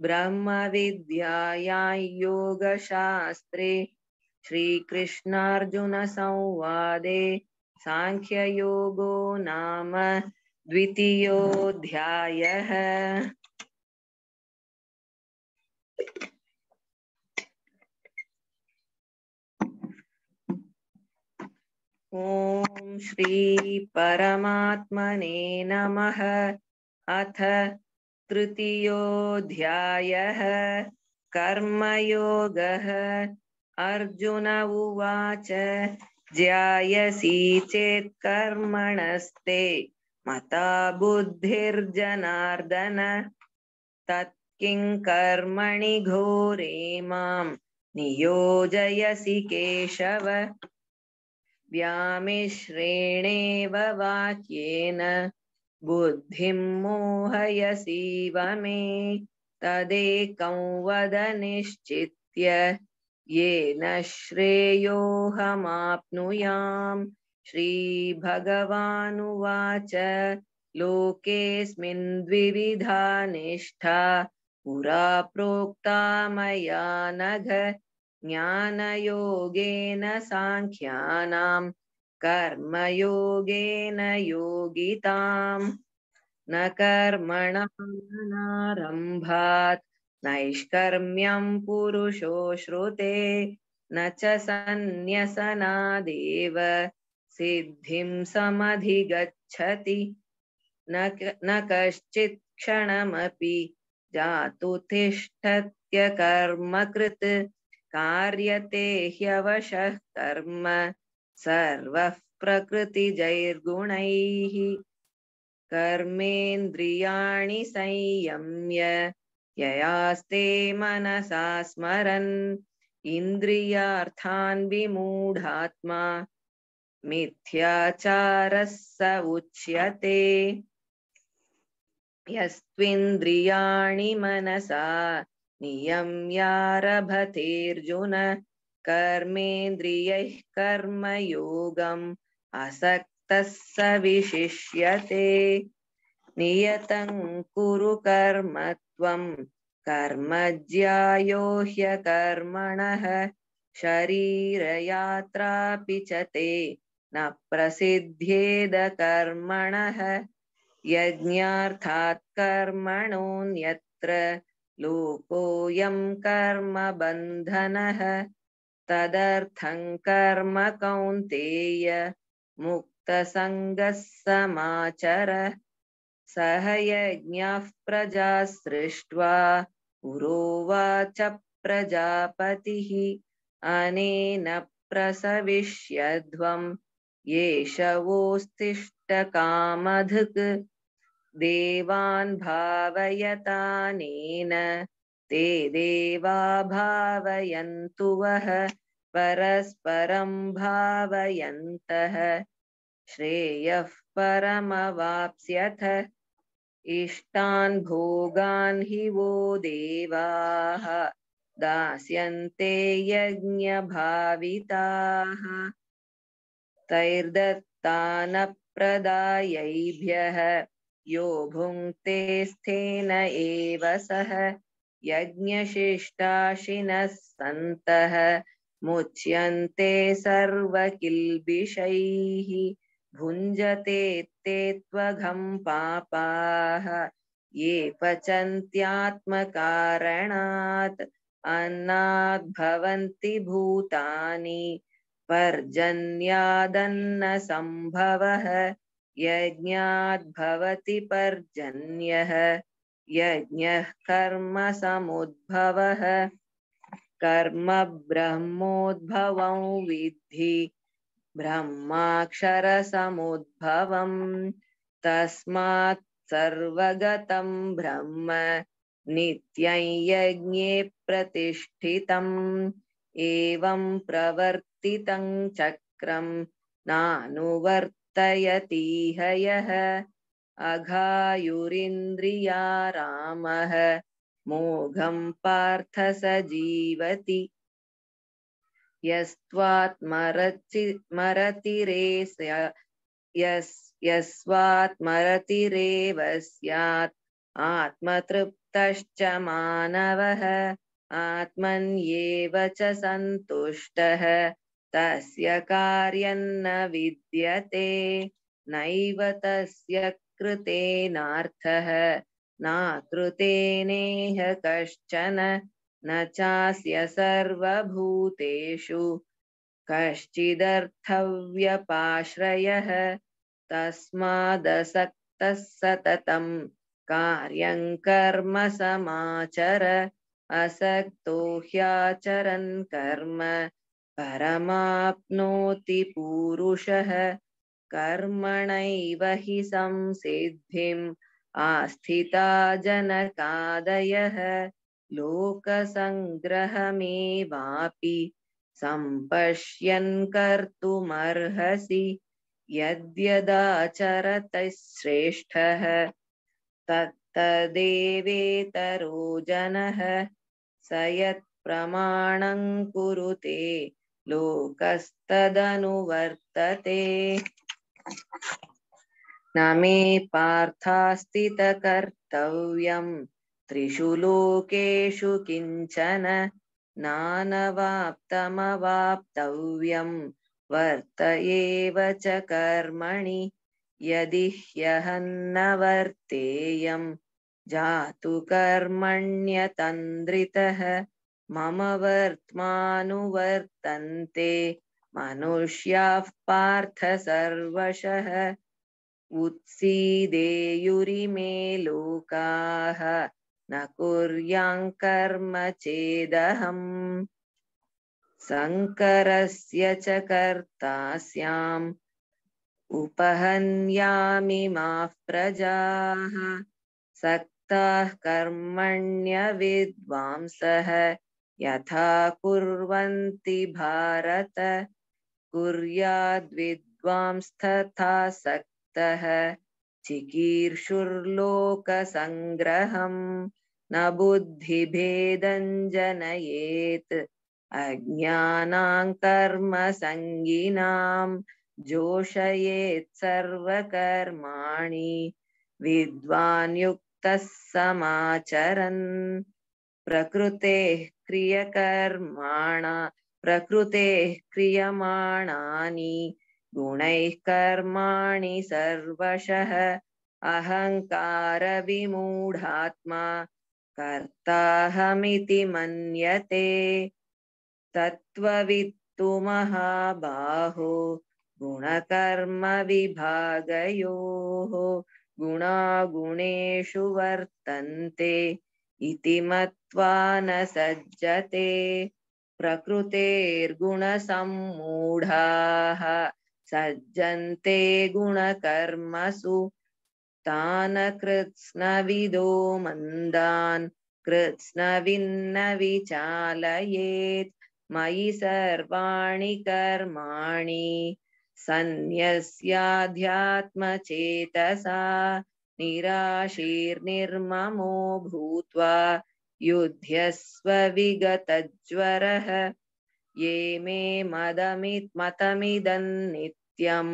ब्रह्मविद्यायां योगशास्त्रे श्रीकृष्णार्जुनसंवादे साङ्ख्ययोगो नाम द्वितीयोऽध्यायः ॐ श्रीपरमात्मने नमः अथ तृतीयोऽध्यायः कर्मयोगः अर्जुन उवाच ज्यायसी चेत् कर्मणस्ते मता बुद्धिर्जनार्दन तत्किं कर्मणि घोरे मां नियोजयसि केशव व्यामिश्रेणेव वाक्येन बुद्धिं मोहयसीव मे तदेकं वद निश्चित्य ये येन श्रेयोऽहमाप्नुयाम् श्रीभगवानुवाच लोकेऽस्मिन् द्विविधा निष्ठा पुरा प्रोक्ता मया नघ ज्ञानयोगेन साङ्ख्यानाम् कर्मयोगेन योगिताम् न कर्मणा कर्मणानारम्भात् नैष्कर्म्यं पुरुषो श्रुते न च सन्न्यसनादेव सिद्धिं समधिगच्छति न कश्चित् क्षणमपि जातु तिष्ठत्य कार्यते ह्यवशः कर्म सर्वः प्रकृतिजैर्गुणैः कर्मेन्द्रियाणि संयम्य ययास्ते मनसा स्मरन् इन्द्रियार्थान् विमूढात्मा मिथ्याचारः स उच्यते यस्त्विन्द्रियाणि मनसा नियम्यारभतेऽर्जुन कर्मेन्द्रियैः कर्मयोगम् असक्तः स विशिष्यते नियतं कुरु कर्म त्वं कर्मज्यायो ह्यकर्मणः शरीरयात्रापि च ते न प्रसिद्ध्येद कर्मणः यज्ञार्थात् कर्मणोऽन्यत्र लोकोऽयं कर्मबन्धनः तदर्थं कर्म कौन्तेय मुक्तसङ्गः समाचरः सह यज्ञः प्रजा सृष्ट्वा उरोवाच प्रजापतिः अनेन प्रसविष्यध्वं कामधक देवान् भावयतानेन ते देवा भावयन्तु वः परस्परं भावयन्तः श्रेयः परमवाप्स्यथ इष्टान् भोगान् हि वो देवाः दास्यन्ते यज्ञभाविताः तैर्दत्तानप्रदायैभ्यः यो भुङ्क्ते स्थेन एव सः यज्ञशिष्टाशिनः सन्तः मुच्यन्ते सर्वकिल्बिषैः भुञ्जते ते त्वघं पापाः ये पचन्त्यात्मकारणात् भवन्ति भूतानि पर्जन्यादन्नसम्भवः भवति पर्जन्यः यज्ञः कर्म समुद्भवः कर्म ब्रह्मोद्भवं विद्धि ब्रह्माक्षर समुद्भव तस्मागत ब्रह्म निज्ञे प्रतिष्ठित एवं प्रवर्ति चक्रम नानुवर्तयतीह यः अघायुरिन्द्रिया मोघं पार्थ स जीवति यस्त्वात् मरति मरतिरेस्य स्यात् आत्मतृप्तश्च मानवः आत्मन्येव च सन्तुष्टः तस्य कार्यं न विद्यते नैव तस्य कृतेनार्थः नाकृतेनेह कश्चन न चास्य सर्वभूतेषु कश्चिदर्थव्यपाश्रयः तस्मादसक्तः सततं कार्यं कर्म समाचर असक्तो ह्याचरन् कर्म परमाप्नोति पूरुषः कर्मणैव हि संसिद्धिम् आस्थिता जनकादयः लोकसङ्ग्रहमेवापि सम्पश्यन् कर्तुमर्हसि यद्यदाचरतः श्रेष्ठः तत्तदेवेतरो जनः स यत्प्रमाणं कुरुते लोकस्तदनुवर्तते न मे पार्थास्ति त्रिषु लोकेषु किञ्चन नानवाप्तमवाप्तव्यं वर्त एव च कर्मणि यदि ह्यहन्न वर्तेयं जातु कर्मण्यतन्द्रितः मम वर्त्मानुवर्तन्ते मनुष्याः पार्थ सर्वशः उत्सीदेयुरिमे लोकाः न कुर्यां कर्म चेदहम् सङ्करस्य च कर्तास्याम् उपहन्यामि माः प्रजाः सक्ताः यथा कुर्वन्ति भारत कुर्याद्विद्वांस्तथा सक्तः चिकीर्षुर्लोकसङ्ग्रहम् न बुद्धिभेदञ्जनयेत् अज्ञानां कर्मसङ्गिनां जोषयेत् सर्वकर्माणि विद्वान् युक्तः समाचरन् प्रकृतेः क्रियकर्माणा प्रकृतेः क्रियमाणानि गुणैः कर्माणि सर्वशः अहङ्कारविमूढात्मा कर्ताहमिति मन्यते तत्त्ववित्तु महाबाहो गुणकर्मविभागयोः गुणागुणेषु वर्तन्ते इति मत्वा न सज्जते प्रकृतेर्गुणसम्मूढाः सज्जन्ते गुणकर्मसु तानकृत्स्नविदो मन्दान् कृत्स्नविन्न विचालयेत् मयि सर्वाणि कर्माणि सन्न्यस्याध्यात्मचेतसा निराशीर्निर्ममो भूत्वा युध्यस्व विगतज्वरः ये मे मदमित् मतमिदन्नित्यम्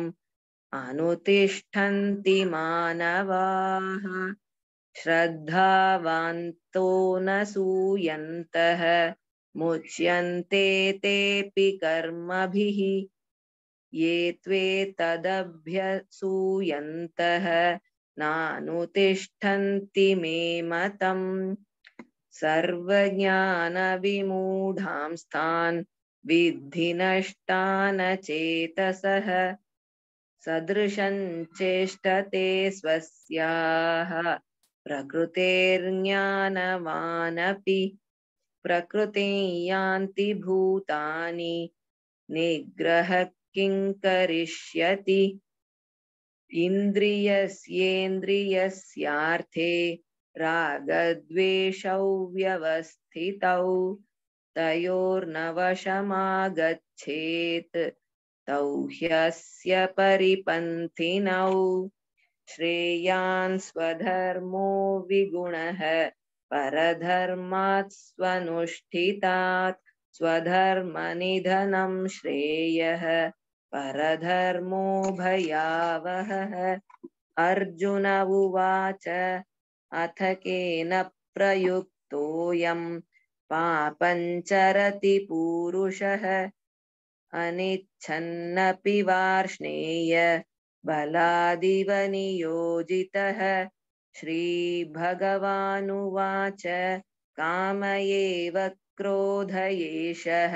अनुतिष्ठन्ति मानवाः श्रद्धावान्तो न सूयन्तः मुच्यन्ते तेऽपि कर्मभिः ये त्वे तदभ्यसूयन्तः नानुतिष्ठन्ति मे मतम् सर्वज्ञानविमूढांस्तान् विद्धि नष्टानचेतसः सदृशं चेष्टते स्वस्याः प्रकृतेर्ज्ञानवानपि प्रकृते यान्ति भूतानि निग्रह किं करिष्यति इन्द्रियस्येन्द्रियस्यार्थे रागद्वेषौ व्यवस्थितौ तयोर्नवशमागच्छेत् तौ ह्यस्य परिपन्थिनौ श्रेयान् स्वधर्मो विगुणः परधर्मात् स्वनुष्ठितात् स्वधर्मनिधनं श्रेयः परधर्मो भयावहः अर्जुन उवाच अथ केन प्रयुक्तोऽयं पापञ्चरति पूरुषः अनिच्छन्नपि वार्ष्णेय बलादिव नियोजितः श्रीभगवानुवाच कामयेव क्रोधयेशः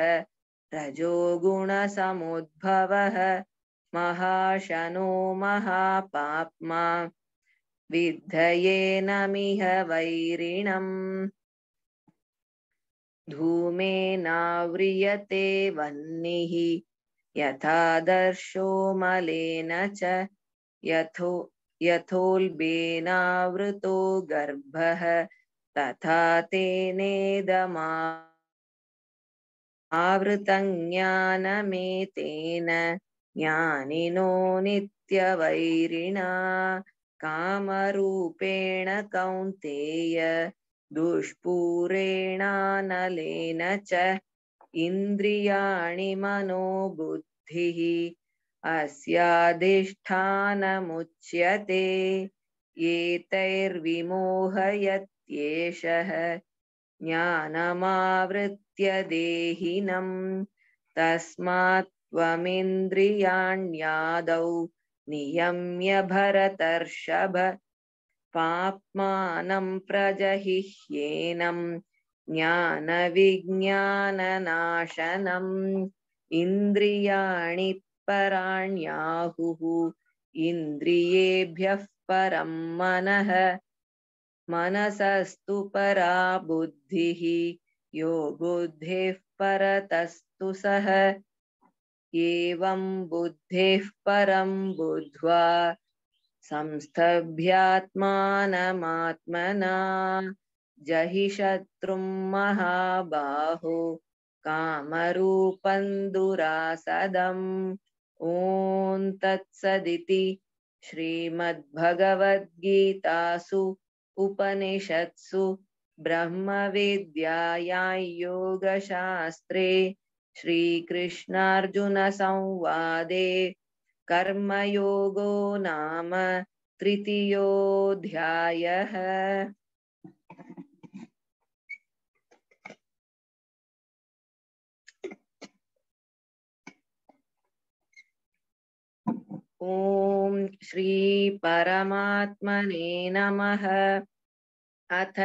रजोगुणसमुद्भवः महाशनो महापाप्मा विद्धये नमिह वैरिणम् धूमे धूमेनाव्रियते वह्निः दर्शो मलेन च यथो यथोल्बेनावृतो गर्भः तथा तेनेदमा आवृतं ज्ञानमेतेन ज्ञानिनो नित्यवैरिणा कामरूपेण कौन्तेय दुष्पूरेणानलेन च इन्द्रियाणि मनोबुद्धिः अस्याधिष्ठानमुच्यते एतैर्विमोहयत्येषः ज्ञानमावृत्य देहिनं तस्मात् त्वमिन्द्रियाण्यादौ नियम्य भरतर्षभ पाप्मानं प्रजहिह्येनं ज्ञानविज्ञाननाशनम् इन्द्रियाणि पराण्याहुः इन्द्रियेभ्यः परं मनः मनसस्तु परा बुद्धिः यो बुद्धिः परतस्तु सः एवं बुद्धिः परं बुद्ध्वा संस्थभ्यात्मानमात्मना जहि शत्रुं महाबाहो कामरूपं दुरासदम् ॐ तत्सदिति श्रीमद्भगवद्गीतासु उपनिषत्सु ब्रह्मविद्यायां योगशास्त्रे श्रीकृष्णार्जुनसंवादे कर्मयोगो नाम तृतीयोऽध्यायः ॐ श्रीपरमात्मने नमः अथ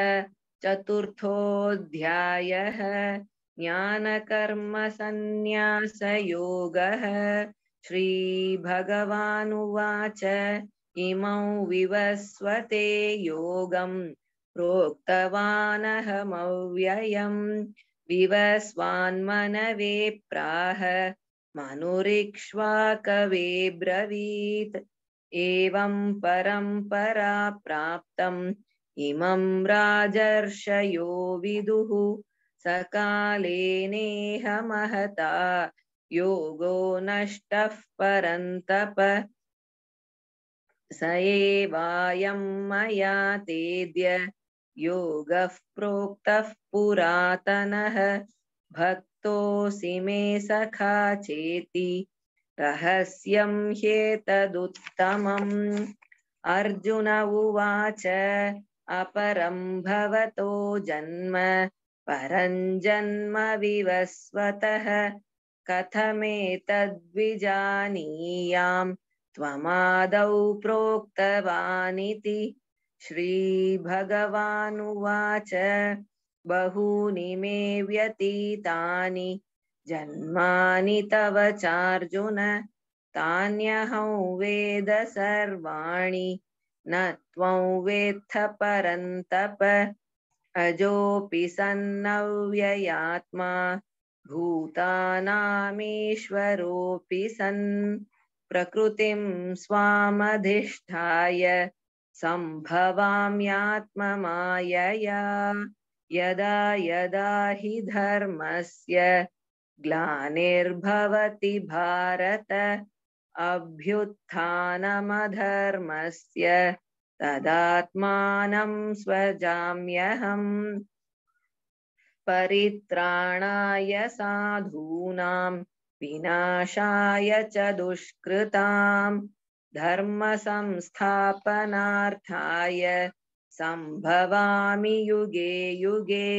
चतुर्थोऽध्यायः ज्ञानकर्मसन्न्यासयोगः श्रीभगवानुवाच इमौ विवस्वते योगम् प्रोक्तवानहमव्ययम् विवस्वान्मनवे प्राह मनुरिक्ष्वा कवे ब्रवीत् एवं परम्परा प्राप्तम् इमं राजर्षयो विदुः सकाले नेह महता योगो नष्टः परन्तप स एवायं मया तेद्य योगः प्रोक्तः पुरातनः भक्तोऽसि मे सखा चेति रहस्यं ह्येतदुत्तमम् अर्जुन उवाच अपरं भवतो जन्म परं विवस्वतः कथमेतद्विजानीयां त्वमादौ प्रोक्तवानिति श्रीभगवानुवाच बहूनि मे व्यतीतानि जन्मानि तव चार्जुन तान्यहं वेद सर्वाणि न त्वं वेत्थ परन्तप अजोऽपि सन्नव्ययात्मा भूतानामीश्वरोऽपि सन् प्रकृतिं स्वामधिष्ठाय सम्भवाम्यात्ममायया यदा यदा हि धर्मस्य ग्लानिर्भवति भारत अभ्युत्थानमधर्मस्य तदात्मानं स्वजाम्यहम् परित्राणाय साधूनां विनाशाय च दुष्कृताम् धर्मसंस्थापनार्थाय सम्भवामि युगे युगे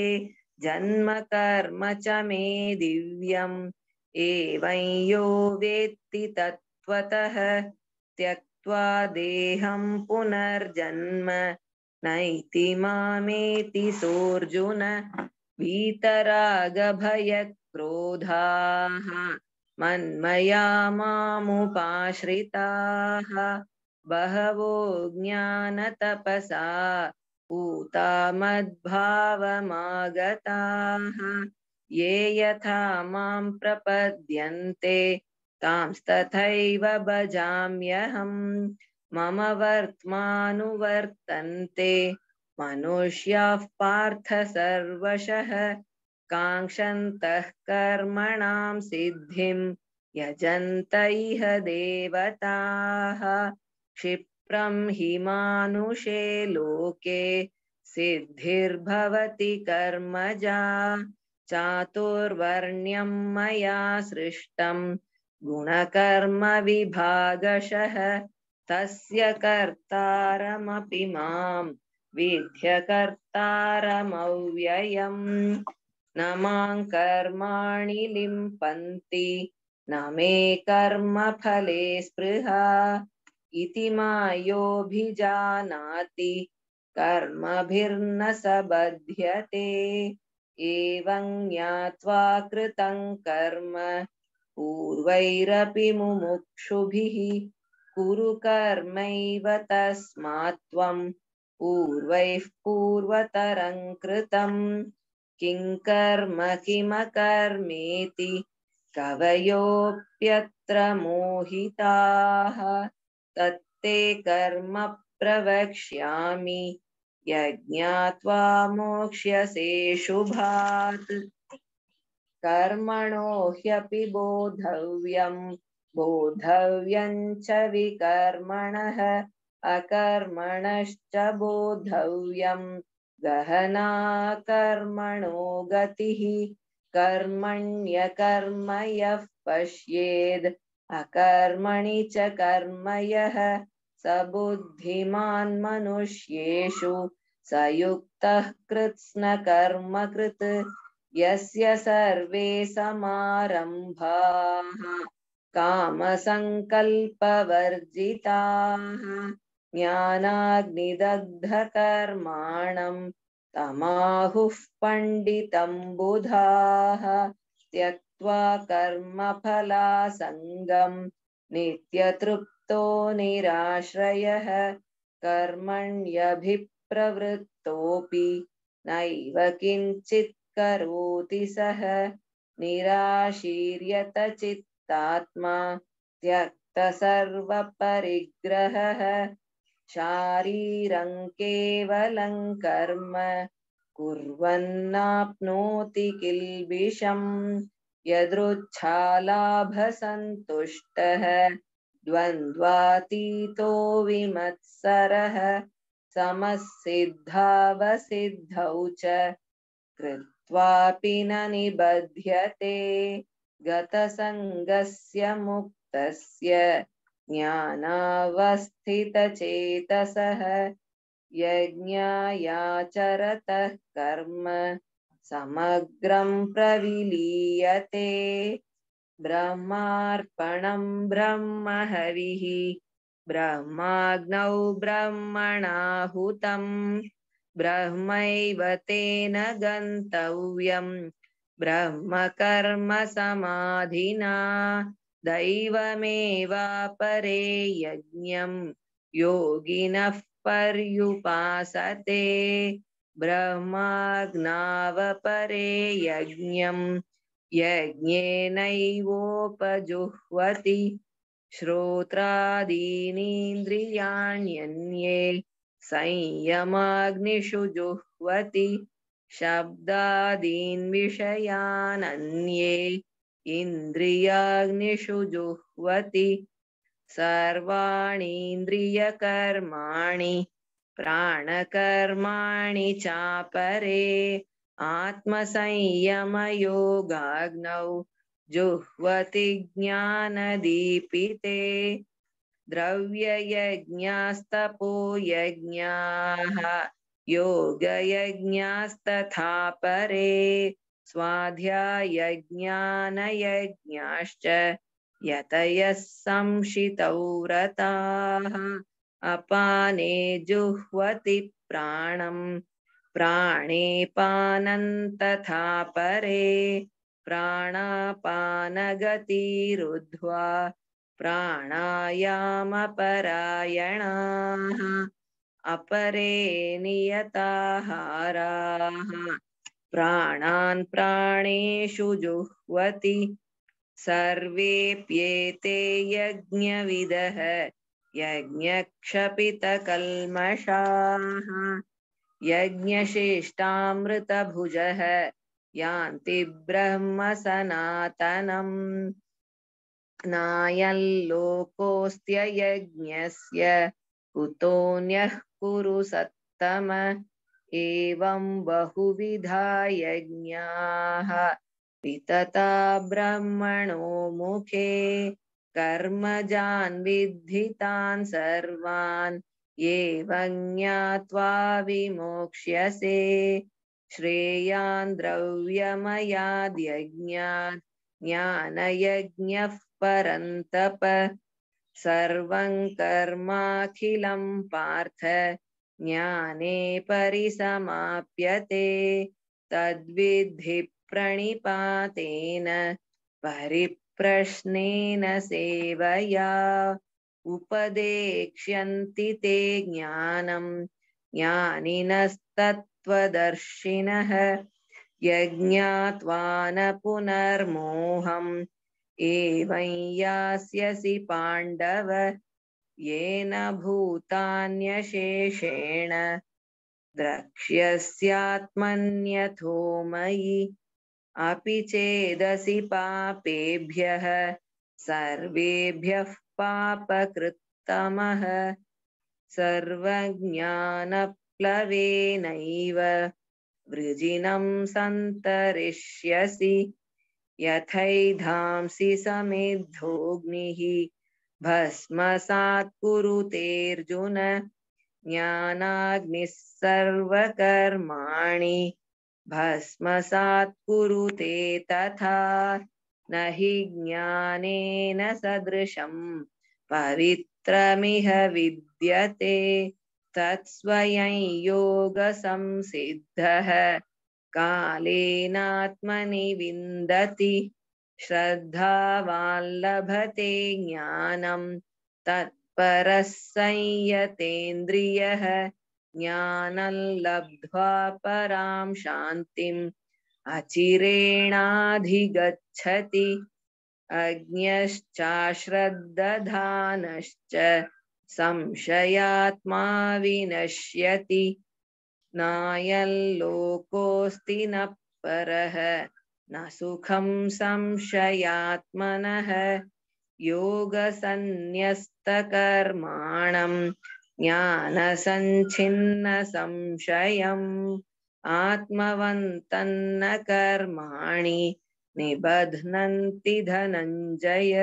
जन्म कर्म च मे दिव्यम् एवं यो वेत्ति तत्त्वतः त्यक्त्वा देहं पुनर्जन्म नैति मामेति सोऽर्जुन वीतरागभयक्रोधाः मन्मया मामुपाश्रिताः बहवो ज्ञानतपसा पूता मद्भावमागताः ये यथा मां प्रपद्यन्ते तांस्तथैव भजाम्यहम् मम वर्त्मानुवर्तन्ते मनुष्य पार्थ सर्वश काङ्क्षन्तः कर्मण सिद्धि यजंत देवता क्षिप्रम क्षिप्रं लोके सिद्धिर्भवति कर्मजा चातुर्वर्ण्यं मया गुणकर्म विभागश तस्य कर्तारमपि माम् वेद्यकर्तारमव्ययम् न कर्मा कर्माणि लिम्पन्ति न मे कर्मफले स्पृहा इति मायोभिजानाति कर्मभिर्न स बध्यते एवं ज्ञात्वा कृतं कर्म पूर्वैरपि मुमुक्षुभिः कुरु कर्मैव तस्मात् त्वम् पूर्वैः पूर्वतरं कृतं किं कर्म किमकर्मेति कवयोऽप्यत्र मोहिताः तत्ते कर्म प्रवक्ष्यामि यज्ञात्वा मोक्ष्यसे शुभात् कर्मणो ह्यपि बोधव्यम् बोधव्यं च विकर्मणः अकर्मणश्च बोद्धव्यं गहना कर्मणो गतिः कर्मण्यकर्म यः पश्येद् अकर्मणि च कर्म यः स बुद्धिमान् मनुष्येषु स युक्तः कृत्स्नकर्मकृत् यस्य सर्वे समारम्भाः कामसङ्कल्पवर्जिताः ज्ञानाग्निदग्धकर्माणं तमाहुः पण्डितं बुधाः त्यक्त्वा कर्मफलासङ्गं नित्यतृप्तो निराश्रयः कर्मण्यभिप्रवृत्तोऽपि नैव किञ्चित् करोति सः निराशीर्यतचित्तात्मा त्यक्तसर्वपरिग्रहः शारीरं केवलं कर्म कुर्वन्नाप्नोति किल्बिषम् यदृच्छालाभसन्तुष्टः द्वन्द्वातीतो विमत्सरः समसिद्धावसिद्धौ च कृत्वापि न निबध्यते गतसङ्गस्य मुक्तस्य ज्ञानावस्थितचेतसः यज्ञायाचरतः कर्म समग्रं प्रविलीयते ब्रह्मार्पणं ब्रह्म हरिः ब्रह्माग्नौ ब्रह्मणाहुतम् ब्रह्मैव तेन गन्तव्यम् ब्रह्मकर्मसमाधिना दैवमेवापरे यज्ञं योगिनः पर्युपासते ब्रह्माग्नावपरे यज्ञं यज्ञेनैवोपजुह्वति श्रोत्रादीनीन्द्रियाण्यन्ये संयमाग्निषु जुह्वति शब्दादीन् इन्द्रियाग्निषु जुह्वति सर्वाणीन्द्रियकर्माणि प्राणकर्माणि चापरे आत्मसंयमयोगाग्नौ जुह्वति ज्ञानदीपिते द्रव्ययज्ञास्तपो योगयज्ञास्तथा परे स्वाध्यायज्ञानयज्ञाश्च यतयः संशितौ व्रताः अपाने जुह्वति प्राणम् प्राणेपानम् तथा परे प्राणापानगतिरुद्ध्वा प्राणायामपरायणाः अपरे नियताहाराः प्राणान् प्राणेषु जुह्वति सर्वेऽप्येते यज्ञविदः यज्ञक्षपितकल्मषाः यज्ञशेष्टामृतभुजः यान्ति ब्रह्मसनातनम् नायल्लोकोऽस्त्ययज्ञस्य कुतोऽन्यः कुरु सत्तम एवं बहुविधा यज्ञाः वितता ब्रह्मणो मुखे कर्मजान् विद्धितान् सर्वान् एवं ज्ञात्वा विमोक्ष्यसे श्रेयान् द्रव्यमयाद्यज्ञात् ज्ञानयज्ञः परन्तप सर्वं कर्माखिलं पार्थ ज्ञाने परिसमाप्यते तद्विधि प्रणिपातेन परिप्रश्नेन सेवया उपदेक्ष्यन्ति ते ज्ञानम् ज्ञानिनस्तत्त्वदर्शिनः यज्ञात्वा न पुनर्मोहम् एवं यास्यसि पाण्डवः येन भूतान्यशेषेण द्रक्ष्यस्यात्मन्यथो मयि अपि चेदसि पापेभ्यः सर्वेभ्यः पापकृत्तमः सर्वज्ञानप्लवेनैव वृजिनं सन्तरिष्यसि यथैधांसि समिद्धोऽग्निः भस्मसात् कुरुतेऽर्जुन ज्ञानाग्निः सर्वकर्माणि भस्मसात् कुरुते तथा न हि ज्ञानेन सदृशम् पवित्रमिह विद्यते तत्स्वयं योगसंसिद्धः कालेनात्मनि विन्दति श्रद्धावाल्लभते ज्ञानं तत्परः संयतेन्द्रियः लब्ध्वा परां शान्तिम् अचिरेणाधिगच्छति अज्ञश्चाश्रद्दधानश्च संशयात्मा विनश्यति नायल्लोकोऽस्ति न परः न सुखं संशयात्मनः योगसन्न्यस्तकर्माणम् ज्ञानसञ्छिन्नसंशयम् आत्मवन्तन्न कर्माणि निबध्नन्ति धनञ्जय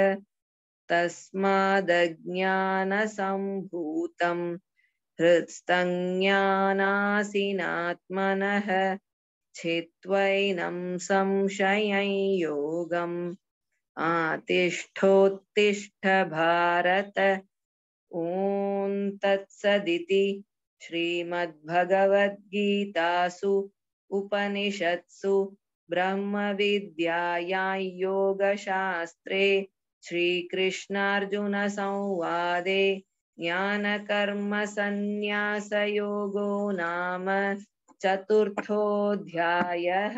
तस्मादज्ञानसम्भूतम् हृत्स्थज्ञानासिनात्मनः छित्त्वैनं संशयं योगम् आतिष्ठोत्तिष्ठ भारत ॐ तत्सदिति श्रीमद्भगवद्गीतासु उपनिषत्सु ब्रह्मविद्यायां योगशास्त्रे श्रीकृष्णार्जुनसंवादे ज्ञानकर्मसन्न्यासयोगो नाम चतुर्थोऽध्यायः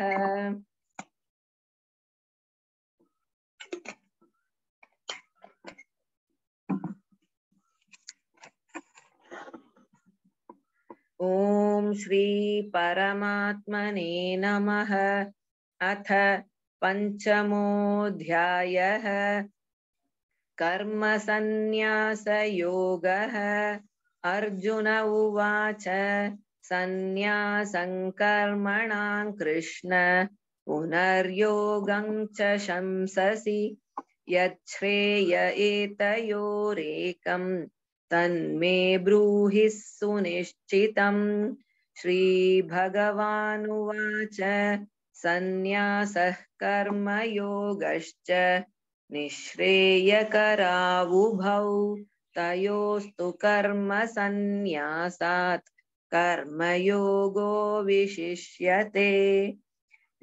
ॐ श्रीपरमात्मने नमः अथ पञ्चमोऽध्यायः कर्मसन्न्यासयोगः अर्जुन उवाच सन्न्यासङ्कर्मणां कृष्ण पुनर्योगं च शंससि यच्छ्रेय एतयोरेकं तन्मे ब्रूहि सुनिश्चितम् श्रीभगवानुवाच सन्न्यासः कर्मयोगश्च निःश्रेयकरावुभौ तयोस्तु कर्म कर्मयोगो विशिष्यते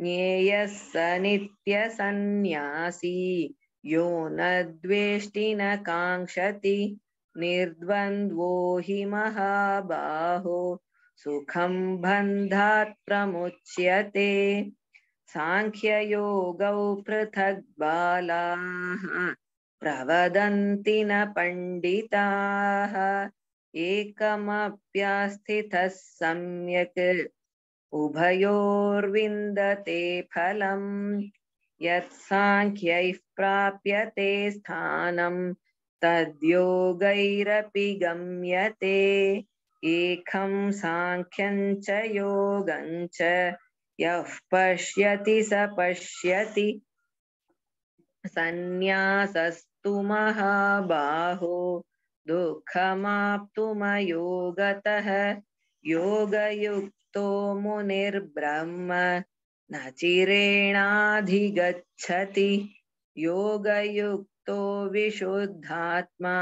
ज्ञेयः स नित्यसन्न्यासी यो न द्वेष्टि न कांक्षति निर्द्वन्द्वो हि महाबाहो सुखं बन्धात् प्रमुच्यते साङ्ख्ययोगौ पृथग् बालाः प्रवदन्ति न पण्डिताः एकमप्यास्थितः सम्यक् उभयोर्विन्दते फलम् यत्साङ्ख्यैः प्राप्यते स्थानम् तद्योगैरपि गम्यते एकं साङ्ख्यं च योगं च यः पश्यति स पश्यति सन्न्यासस्तु महाबाहो दुःखमाप्तुमयो गतः योगयुक्तो मुनिर्ब्रह्म न चिरेणाधिगच्छति योगयुक्तो विशुद्धात्मा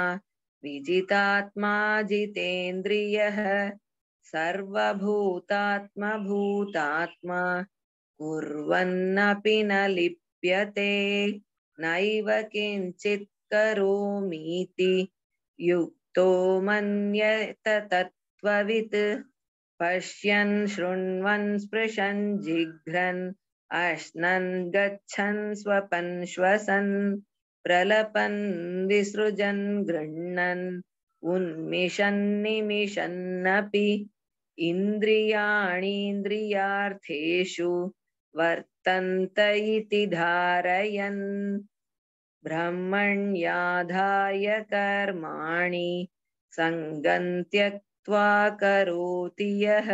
विजितात्मा जितेन्द्रियः सर्वभूतात्मभूतात्मा कुर्वन्नपि न लिप्यते नैव किञ्चित् करोमीति युक्तो मन्यत तत्त्ववित् पश्यन् शृण्वन् स्पृशन् जिघ्रन् अश्नन् गच्छन् स्वपन् श्वसन् प्रलपन् विसृजन् गृह्णन् उन्मिषन्निमिषन्नपि इन्द्रियाणीन्द्रियार्थेषु वर्तन्त इति धारयन् ब्रह्मण्याधाय कर्माणि सङ्गं त्यक्त्वा करोति यः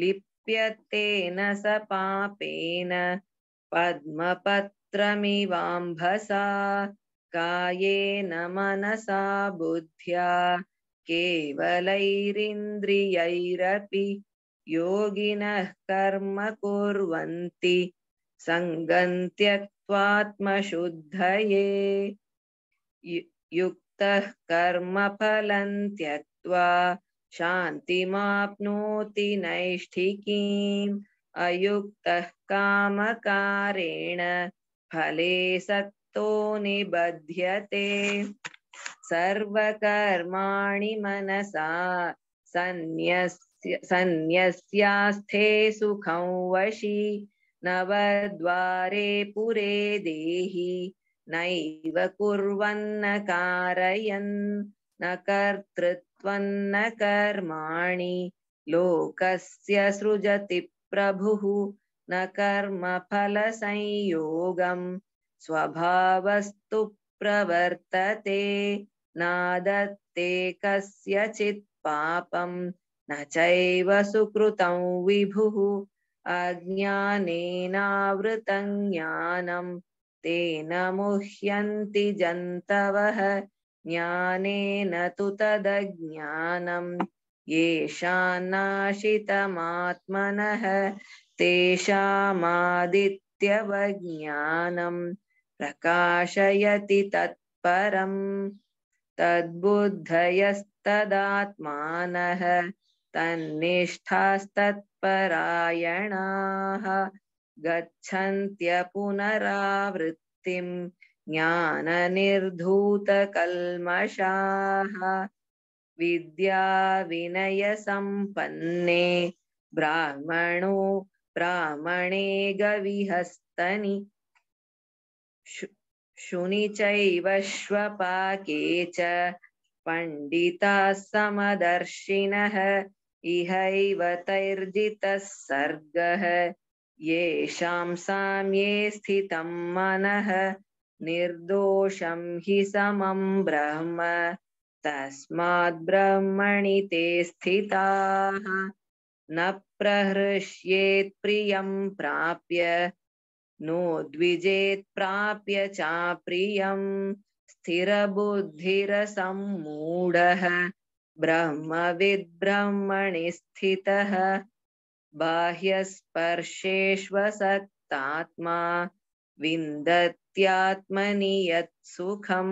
लिप्यतेन स पापेन पद्मपत्रमिवाम्भसा कायेन मनसा बुद्ध्या केवलैरिन्द्रियैरपि योगिनः कर्म कुर्वन्ति सङ्गं त्यक्त्वा स्वात्मशुद्धये युक्तः कर्मफलं त्यक्त्वा शान्तिमाप्नोति नैष्ठिकीम् अयुक्तः कामकारेण फले सक्तो निबध्यते सर्वकर्माणि मनसा सन्यस्य सन्यस्यास्थे सुखं वशी नवद्वारे पुरे देहि नैव कुर्वन्न कारयन् न कर्तृत्वन्न कर्माणि लोकस्य सृजति प्रभुः न कर्मफलसंयोगं स्वभावस्तु प्रवर्तते नादत्ते कस्यचित् पापं न चैव सुकृतं विभुः अज्ञानेनावृतं ज्ञानं तेन मुह्यन्ति जन्तवः ज्ञानेन तु तदज्ञानं येषान्नाशितमात्मनः तेषामादित्यवज्ञानं प्रकाशयति तत्परम् तद्बुद्धयस्तदात्मानः तन्निष्ठास्तत् परायणाः गच्छन्त्य पुनरावृत्तिम् ज्ञाननिर्धूतकल्मषाः विद्याविनयसम्पन्ने ब्राह्मणो ब्राह्मणे गविहस्तनि शुनि चैव च पण्डिताः समदर्शिनः इहैव तैर्जितः सर्गः येषां साम्ये स्थितं मनः निर्दोषं हि समं ब्रह्म तस्मात् ब्रह्मणि ते स्थिताः न प्रहृष्येत् प्रियं प्राप्य नो द्विजेत् प्राप्य चाप्रियं स्थिरबुद्धिरसं मूढः ब्रह्म ब्रह्मविद्ब्रह्मणि स्थितः बाह्यस्पर्शेष्वसक्तात्मा विन्दत्यात्मनि यत्सुखं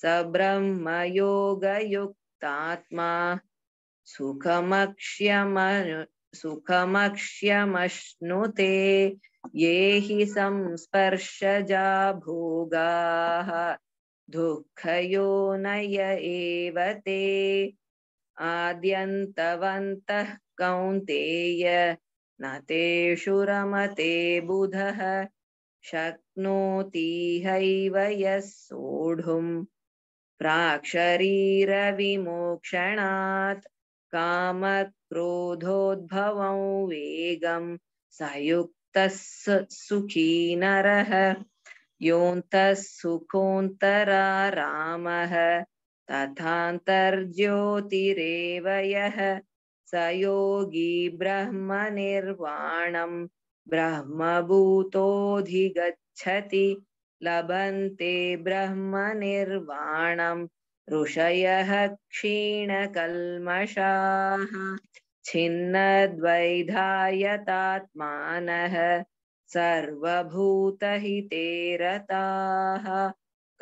स ब्रह्मयोगयुक्तात्मा सुखमक्ष्यमनु सुखमक्ष्यमश्नुते ये हि संस्पर्शजा भोगाः दुःखयो नय एव ते आद्यन्तवन्तः कौन्तेय न तेषु रमते बुधः शक्नोतीहैव यः सोढुम् प्राक्शरीरविमोक्षणात् कामक्रोधोद्भवं वेगं सयुक्तः सुखी नरः योऽन्तः सुखोऽन्तरा रामः तथान्तर्ज्योतिरेव यः स योगी ब्रह्मनिर्वाणं ब्रह्मभूतोऽधिगच्छति लभन्ते ब्रह्मनिर्वाणम् ऋषयः क्षीणकल्मषाः छिन्नद्वैधायतात्मानः सर्वभूतहिते रताः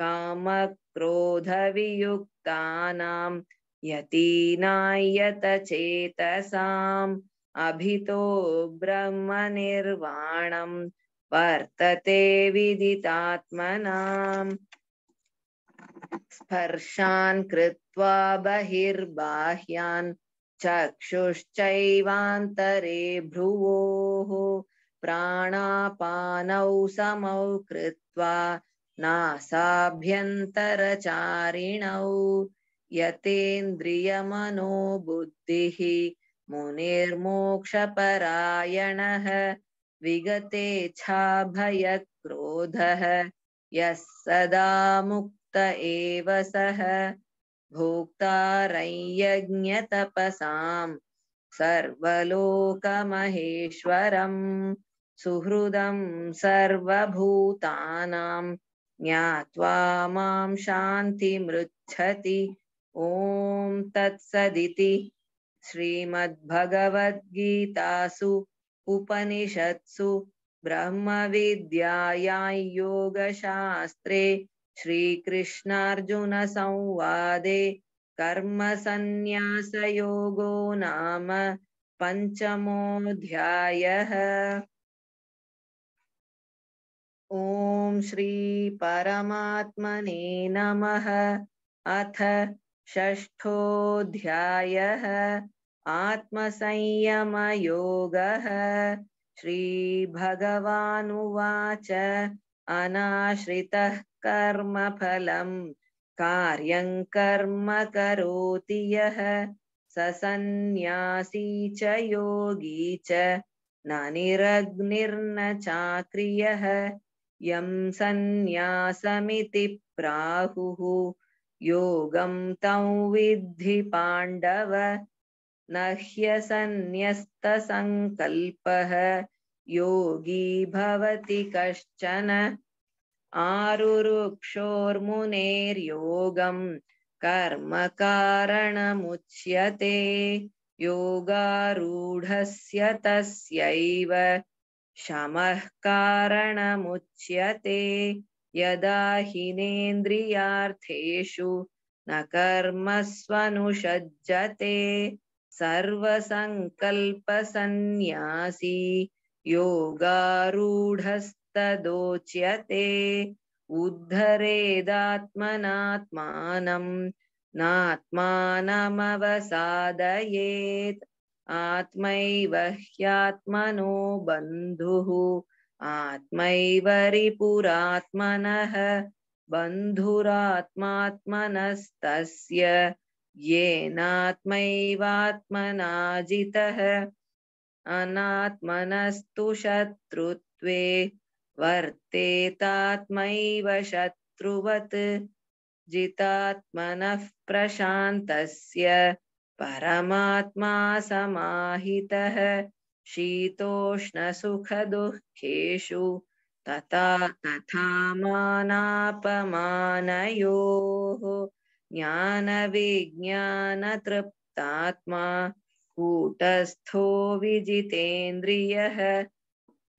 काम कामक्रोधवियुक्तानां यतीनायतचेतसाम् अभितो ब्रह्मनिर्वाणं वर्तते विदितात्मनाम् स्पर्शान् कृत्वा बहिर्बाह्यान् चक्षुश्चैवान्तरे भ्रुवोः प्राणापानौ समौ कृत्वा नासाभ्यन्तरचारिणौ यतेन्द्रियमनो बुद्धिः मुनिर्मोक्षपरायणः विगते छाभयक्रोधः यः सदा मुक्त एव सः भोक्तारञ्यज्ञतपसाम् सर्वलोकमहेश्वरम् सुहृदम् सर्वभूतानाम् ज्ञावा शांति शान्तिमृच्छति ओं तत्सदी श्रीमद्भगवद्गीतासु उपनिषत्सु ब्रह्मविद्यायां योगशास्त्रे कर्म कर्मसन्न्यासयोगो नाम पञ्चमोऽध्यायः ओम श्री परमात्मने नमः अथ षष्ठो षष्ठोऽध्यायः आत्मसंयमयोगः भगवानुवाच अनाश्रितः कर्मफलम् कार्यं कर्म करोति यः ससन्यासी च योगी च न निरग्निर्न चाक्रियः यं सन्न्यासमिति प्राहुः योगं तं विद्धि पाण्डव न ह्यसन्न्यस्तसङ्कल्पः योगी भवति कश्चन आरुरुक्षोर्मुनेर्योगं कर्मकारणमुच्यते योगारूढस्य तस्यैव शमः कारणमुच्यते यदा हिनेन्द्रियार्थेषु न कर्मस्वनुषज्जते सर्वसङ्कल्पसन्न्यासी योगारूढस्तदोच्यते उद्धरेदात्मनात्मानम् नात्मानमवसादयेत् आत्मैव ह्यात्मनो बन्धुः आत्मैव रिपुरात्मनः बन्धुरात्मात्मनस्तस्य येनात्मैवात्मनाजितः अनात्मनस्तु शत्रुत्वे वर्तेतात्मैव शत्रुवत् जितात्मनः प्रशान्तस्य परमात्मा समाहितः शीतोष्ण सुख दुःखेषु तथा तथा मानापमानयोः ज्ञान विज्ञान तृप्तात्मा कूटस्थो विजितेन्द्रियः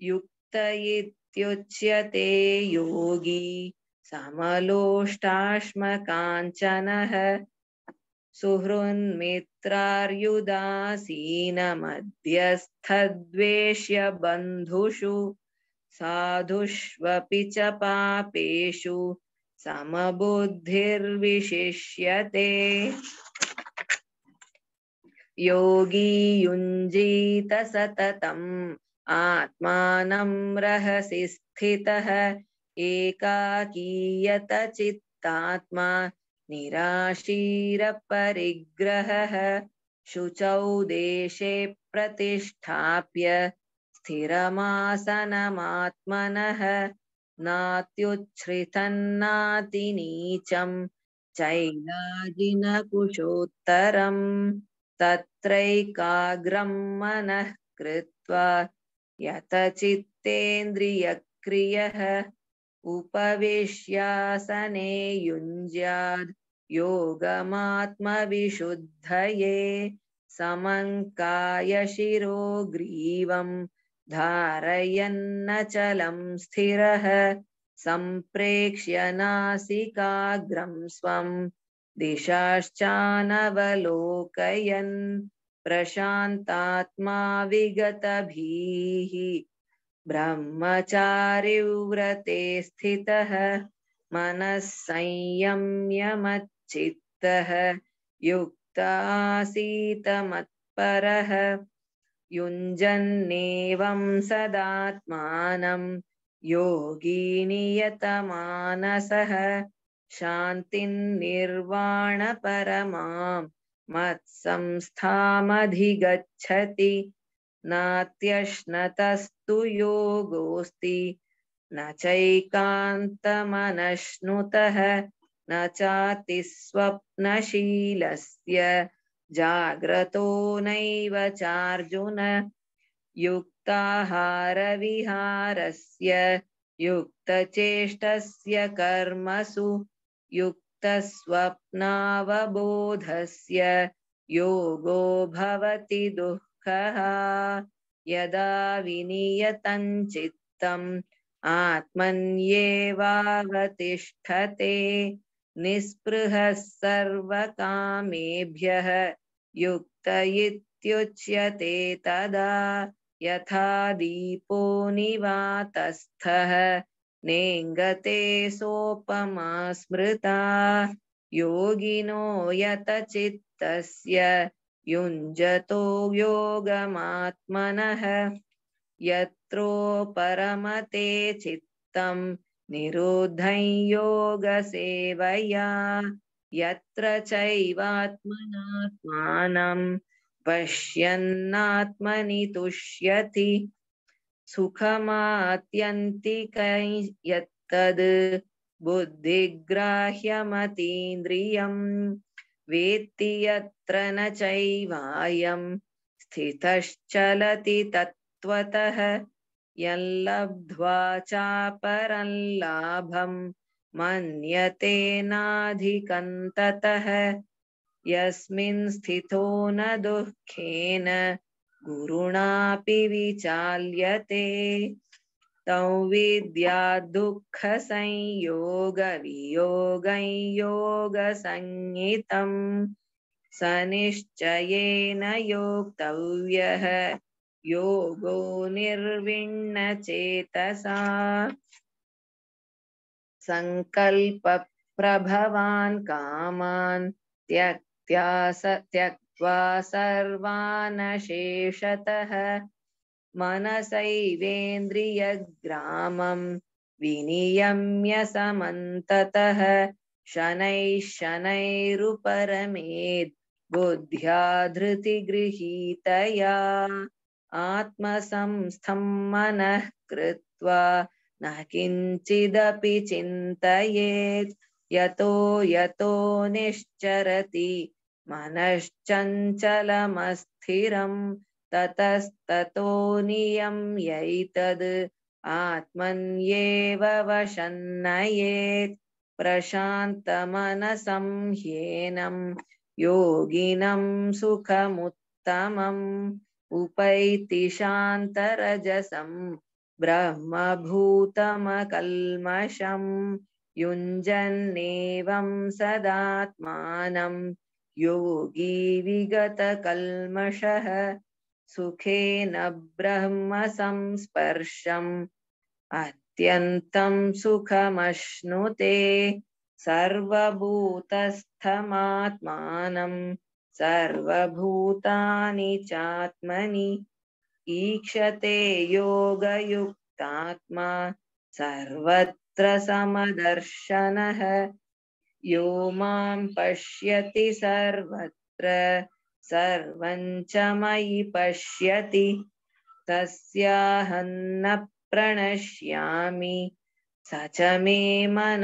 युक्त इत्युच्यते योगी समलोष्टाश्म समलोष्टाश्मकाञ्चनः सुहृन्मित्रार्युदासीनमध्यस्थद्वेष्य बन्धुषु साधुष्वपि च पापेषु समबुद्धिर्विशिष्यते योगी युञ्जीत सततम् आत्मानं रहसि स्थितः एकाकीयतचित्तात्मा निराशीरपरिग्रहः शुचौ देशे प्रतिष्ठाप्य स्थिरमासनमात्मनः नात्युच्छ्रितन्नातिनीचम् चैलाजिनकुशोत्तरम् तत्रैकाग्रं मनः कृत्वा यतचित्तेन्द्रियक्रियः उपवेश्यासने युञ्ज्याद् योगमात्मविशुद्धये समङ्काय शिरो ग्रीवम् धारयन्नचलं स्थिरः सम्प्रेक्ष्य नासिकाग्रं स्वं दिशाश्चानवलोकयन् प्रशान्तात्मा विगतभीः ब्रह्मचारिव्रते स्थितः मनः संयम्य चित्तः युक्तासीतमत्परः युञ्जन्नेवं सदात्मानं योगी नियतमानसः शान्तिर्निर्वाणपरमां मत्संस्थामधिगच्छति नात्यश्नतस्तु योगोऽस्ति न चैकान्तमनश्नुतः न चाति स्वप्नशीलस्य जाग्रतो नैव चार्जुन युक्ताहारविहारस्य युक्तचेष्टस्य कर्मसु युक्तस्वप्नावबोधस्य योगो भवति दुःखः यदा विनियतं चित्तम् आत्मन्येवावतिष्ठते निस्पृह सर्व कामेभ्य युक्त इत्युच्यते तदा यथा दीपो निवातस्थः नेङ्गते सोपमा स्मृता योगिनो यतचित्तस्य युञ्जतो योगमात्मनः यत्रो परमते चित्तम् निरुद्धं योगसेवया यत्र चैवात्मनात्मानं पश्यन्नात्मनि तुष्यति सुखमात्यन्तिकै यत्तद् बुद्धिग्राह्यमतीन्द्रियं वेत्ति यत्र न चैवायं स्थितश्चलति तत्त्वतः यल्लब्ध्वा चापरं लाभं मन्यते नाधिकन्ततः यस्मिन् स्थितो न दुःखेन गुरुणापि विचाल्यते तौ विद्या दुःखसंयोगवियोगं योगसंज्ञितम् स निश्चयेन योक्तव्यः योगो निर्विण्णचेतसा सङ्कल्पप्रभवान् कामान् त्यक्त्या स त्यक्त्वा सर्वानशेषतः मनसैवेन्द्रियग्रामं विनियम्य समन्ततः शनैः शनैरुपरमेद् बुद्ध्या धृतिगृहीतया आत्मसंस्थं मनः कृत्वा न किञ्चिदपि चिन्तयेत् यतो यतो निश्चरति मनश्चञ्चलमस्थिरं ततस्ततो नियम्यैतद् आत्मन्येव वशन्नयेत् प्रशान्तमनसं ह्येनं योगिनं सुखमुत्तमम् उपैतिशान्तरजसं ब्रह्मभूतमकल्मषं युञ्जन्नेवं सदात्मानं योगी विगतकल्मषः सुखेन संस्पर्शम् अत्यन्तं सुखमश्नुते सर्वभूतस्थमात्मानम् सर्वभूतानि चात्मनि ईक्षते योगयुक्तात्मा सर्वत्र समदर्शनः यो मां पश्यति सर्वत्र सर्वं च मयि पश्यति तस्याहं न प्रणश्यामि स च मे मन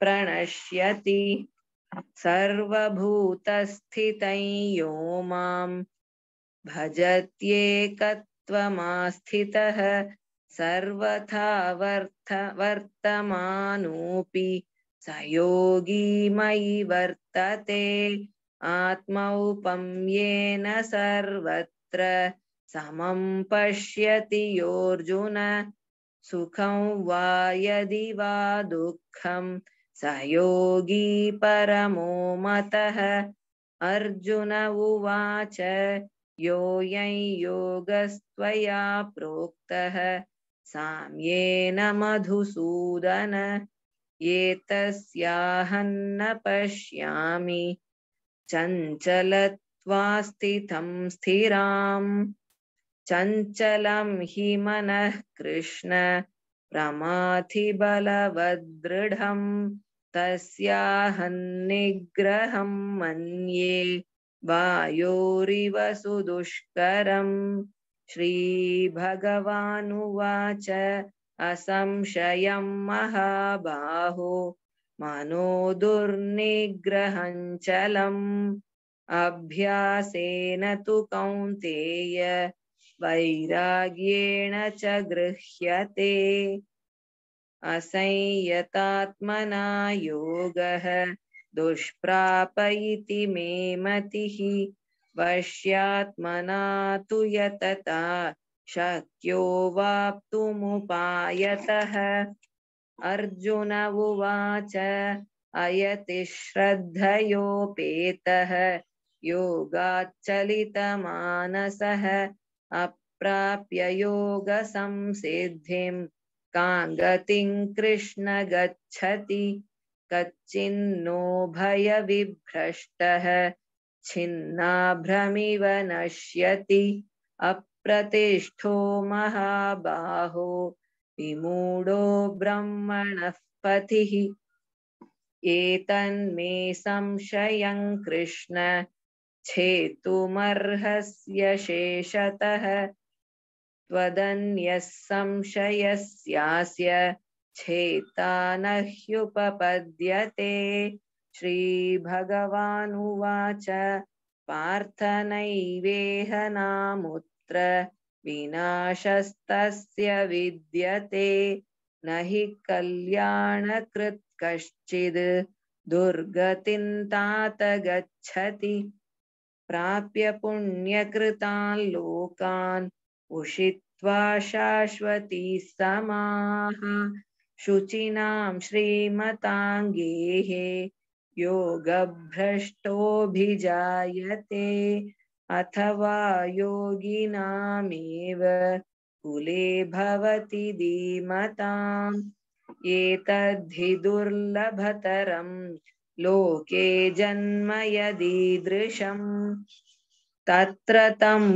प्रणश्यति सर्वभूतस्थितं यो मां भजत्येकत्वमास्थितः सर्वथा वर्तमानोऽपि स योगी मयि वर्तते आत्मौपम्येन सर्वत्र समं पश्यति योऽर्जुन सुखं वा यदि वा दुःखम् सहयोगी परमो मतः अर्जुन उवाच यो यं योगस्त्वया प्रोक्तः साम्येन मधुसूदन एतस्याहन्न पश्यामि चञ्चलत्वास्थितं स्थिराम् चञ्चलं हि मनः कृष्ण प्रमाथि बलवदृढम् तस्याहन्निग्रहं मन्ये वायोरिव सुदुष्करम् श्रीभगवानुवाच असंशयं महाबाहो मनो दुर्निग्रहञ्चलम् अभ्यासेन तु कौन्तेय वैराग्येण च गृह्यते असंयतात्मना योगः दुष्प्राप इति मे मतिः वश्यात्मना तु यतता शक्यो वाप्तुमुपायतः अर्जुन उवाच अयति श्रद्धयोपेतः योगाच्चलितमानसः अप्राप्य योगसंसिद्धिम् गति गतिं कृष्ण गच्छति कच्चिन्नो भयविभ्रष्टः छिन्नाभ्रमिव नश्यति अप्रतिष्ठो महाबाहो विमूढो ब्रह्मण पथिः एतन्मे संशय कृष्ण छेतुमर्हस्य शेषतः त्वदन्यः संशयस्यास्य छेता न ह्युपपद्यते श्रीभगवानुवाच पार्थ नैवेह नामुत्र विनाशस्तस्य विद्यते न हि कल्याणकृत् कश्चिद् दुर्गतिं तात गच्छति प्राप्य पुण्यकृतान् लोकान् उषित्वा शाश्वती समाः शुचिनां श्रीमताङ्गेः योगभ्रष्टोऽभिजायते अथवा योगिनामेव कुले भवति धीमताम् एतद्धि दुर्लभतरं लोके जन्म यदीदृशम् तत्र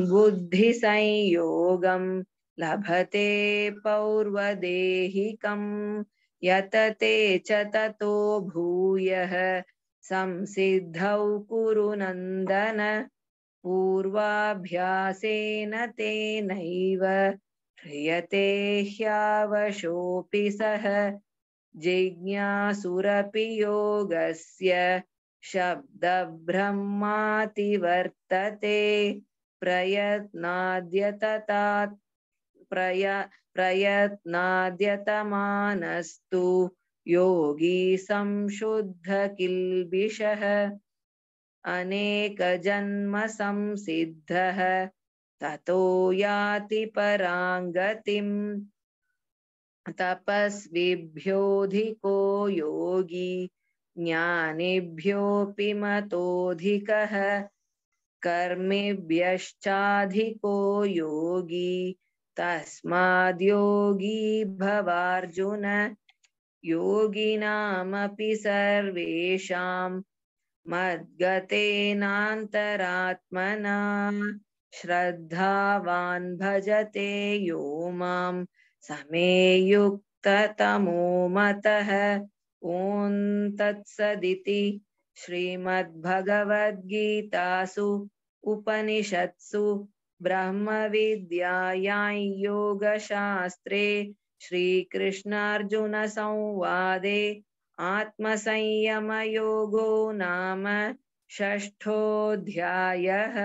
बुद्धि संयोगम लभते पौर्वदेहिकं यतते च ततो भूयः संसिद्धौ कुरु नन्दन पूर्वाभ्यासेन तेनैव ह्रियते ह्यावशोऽपि सः जिज्ञासुरपि योगस्य शब्दब्रह्मातिवर्तते प्रयत्नाद्यततात् प्रय प्रयत्नाद्यतमानस्तु योगी संशुद्ध किल्बिषः संशुद्धकिल्बिषः संसिद्धः ततो याति पराङ्गतिम् तपस्विभ्योऽधिको योगी ज्ञानेभ्योऽपि मतोऽधिकः कर्मेभ्यश्चाधिको योगी तस्माद्योगी भवार्जुन योगिनामपि सर्वेषां मद्गतेनान्तरात्मना श्रद्धावान् भजते यो मां समेयुक्ततमो मतः ॐ तत्सदिति श्रीमद्भगवद्गीतासु उपनिषत्सु ब्रह्मविद्यायां योगशास्त्रे श्रीकृष्णार्जुनसंवादे आत्मसंयमयोगो नाम षष्ठोऽध्यायः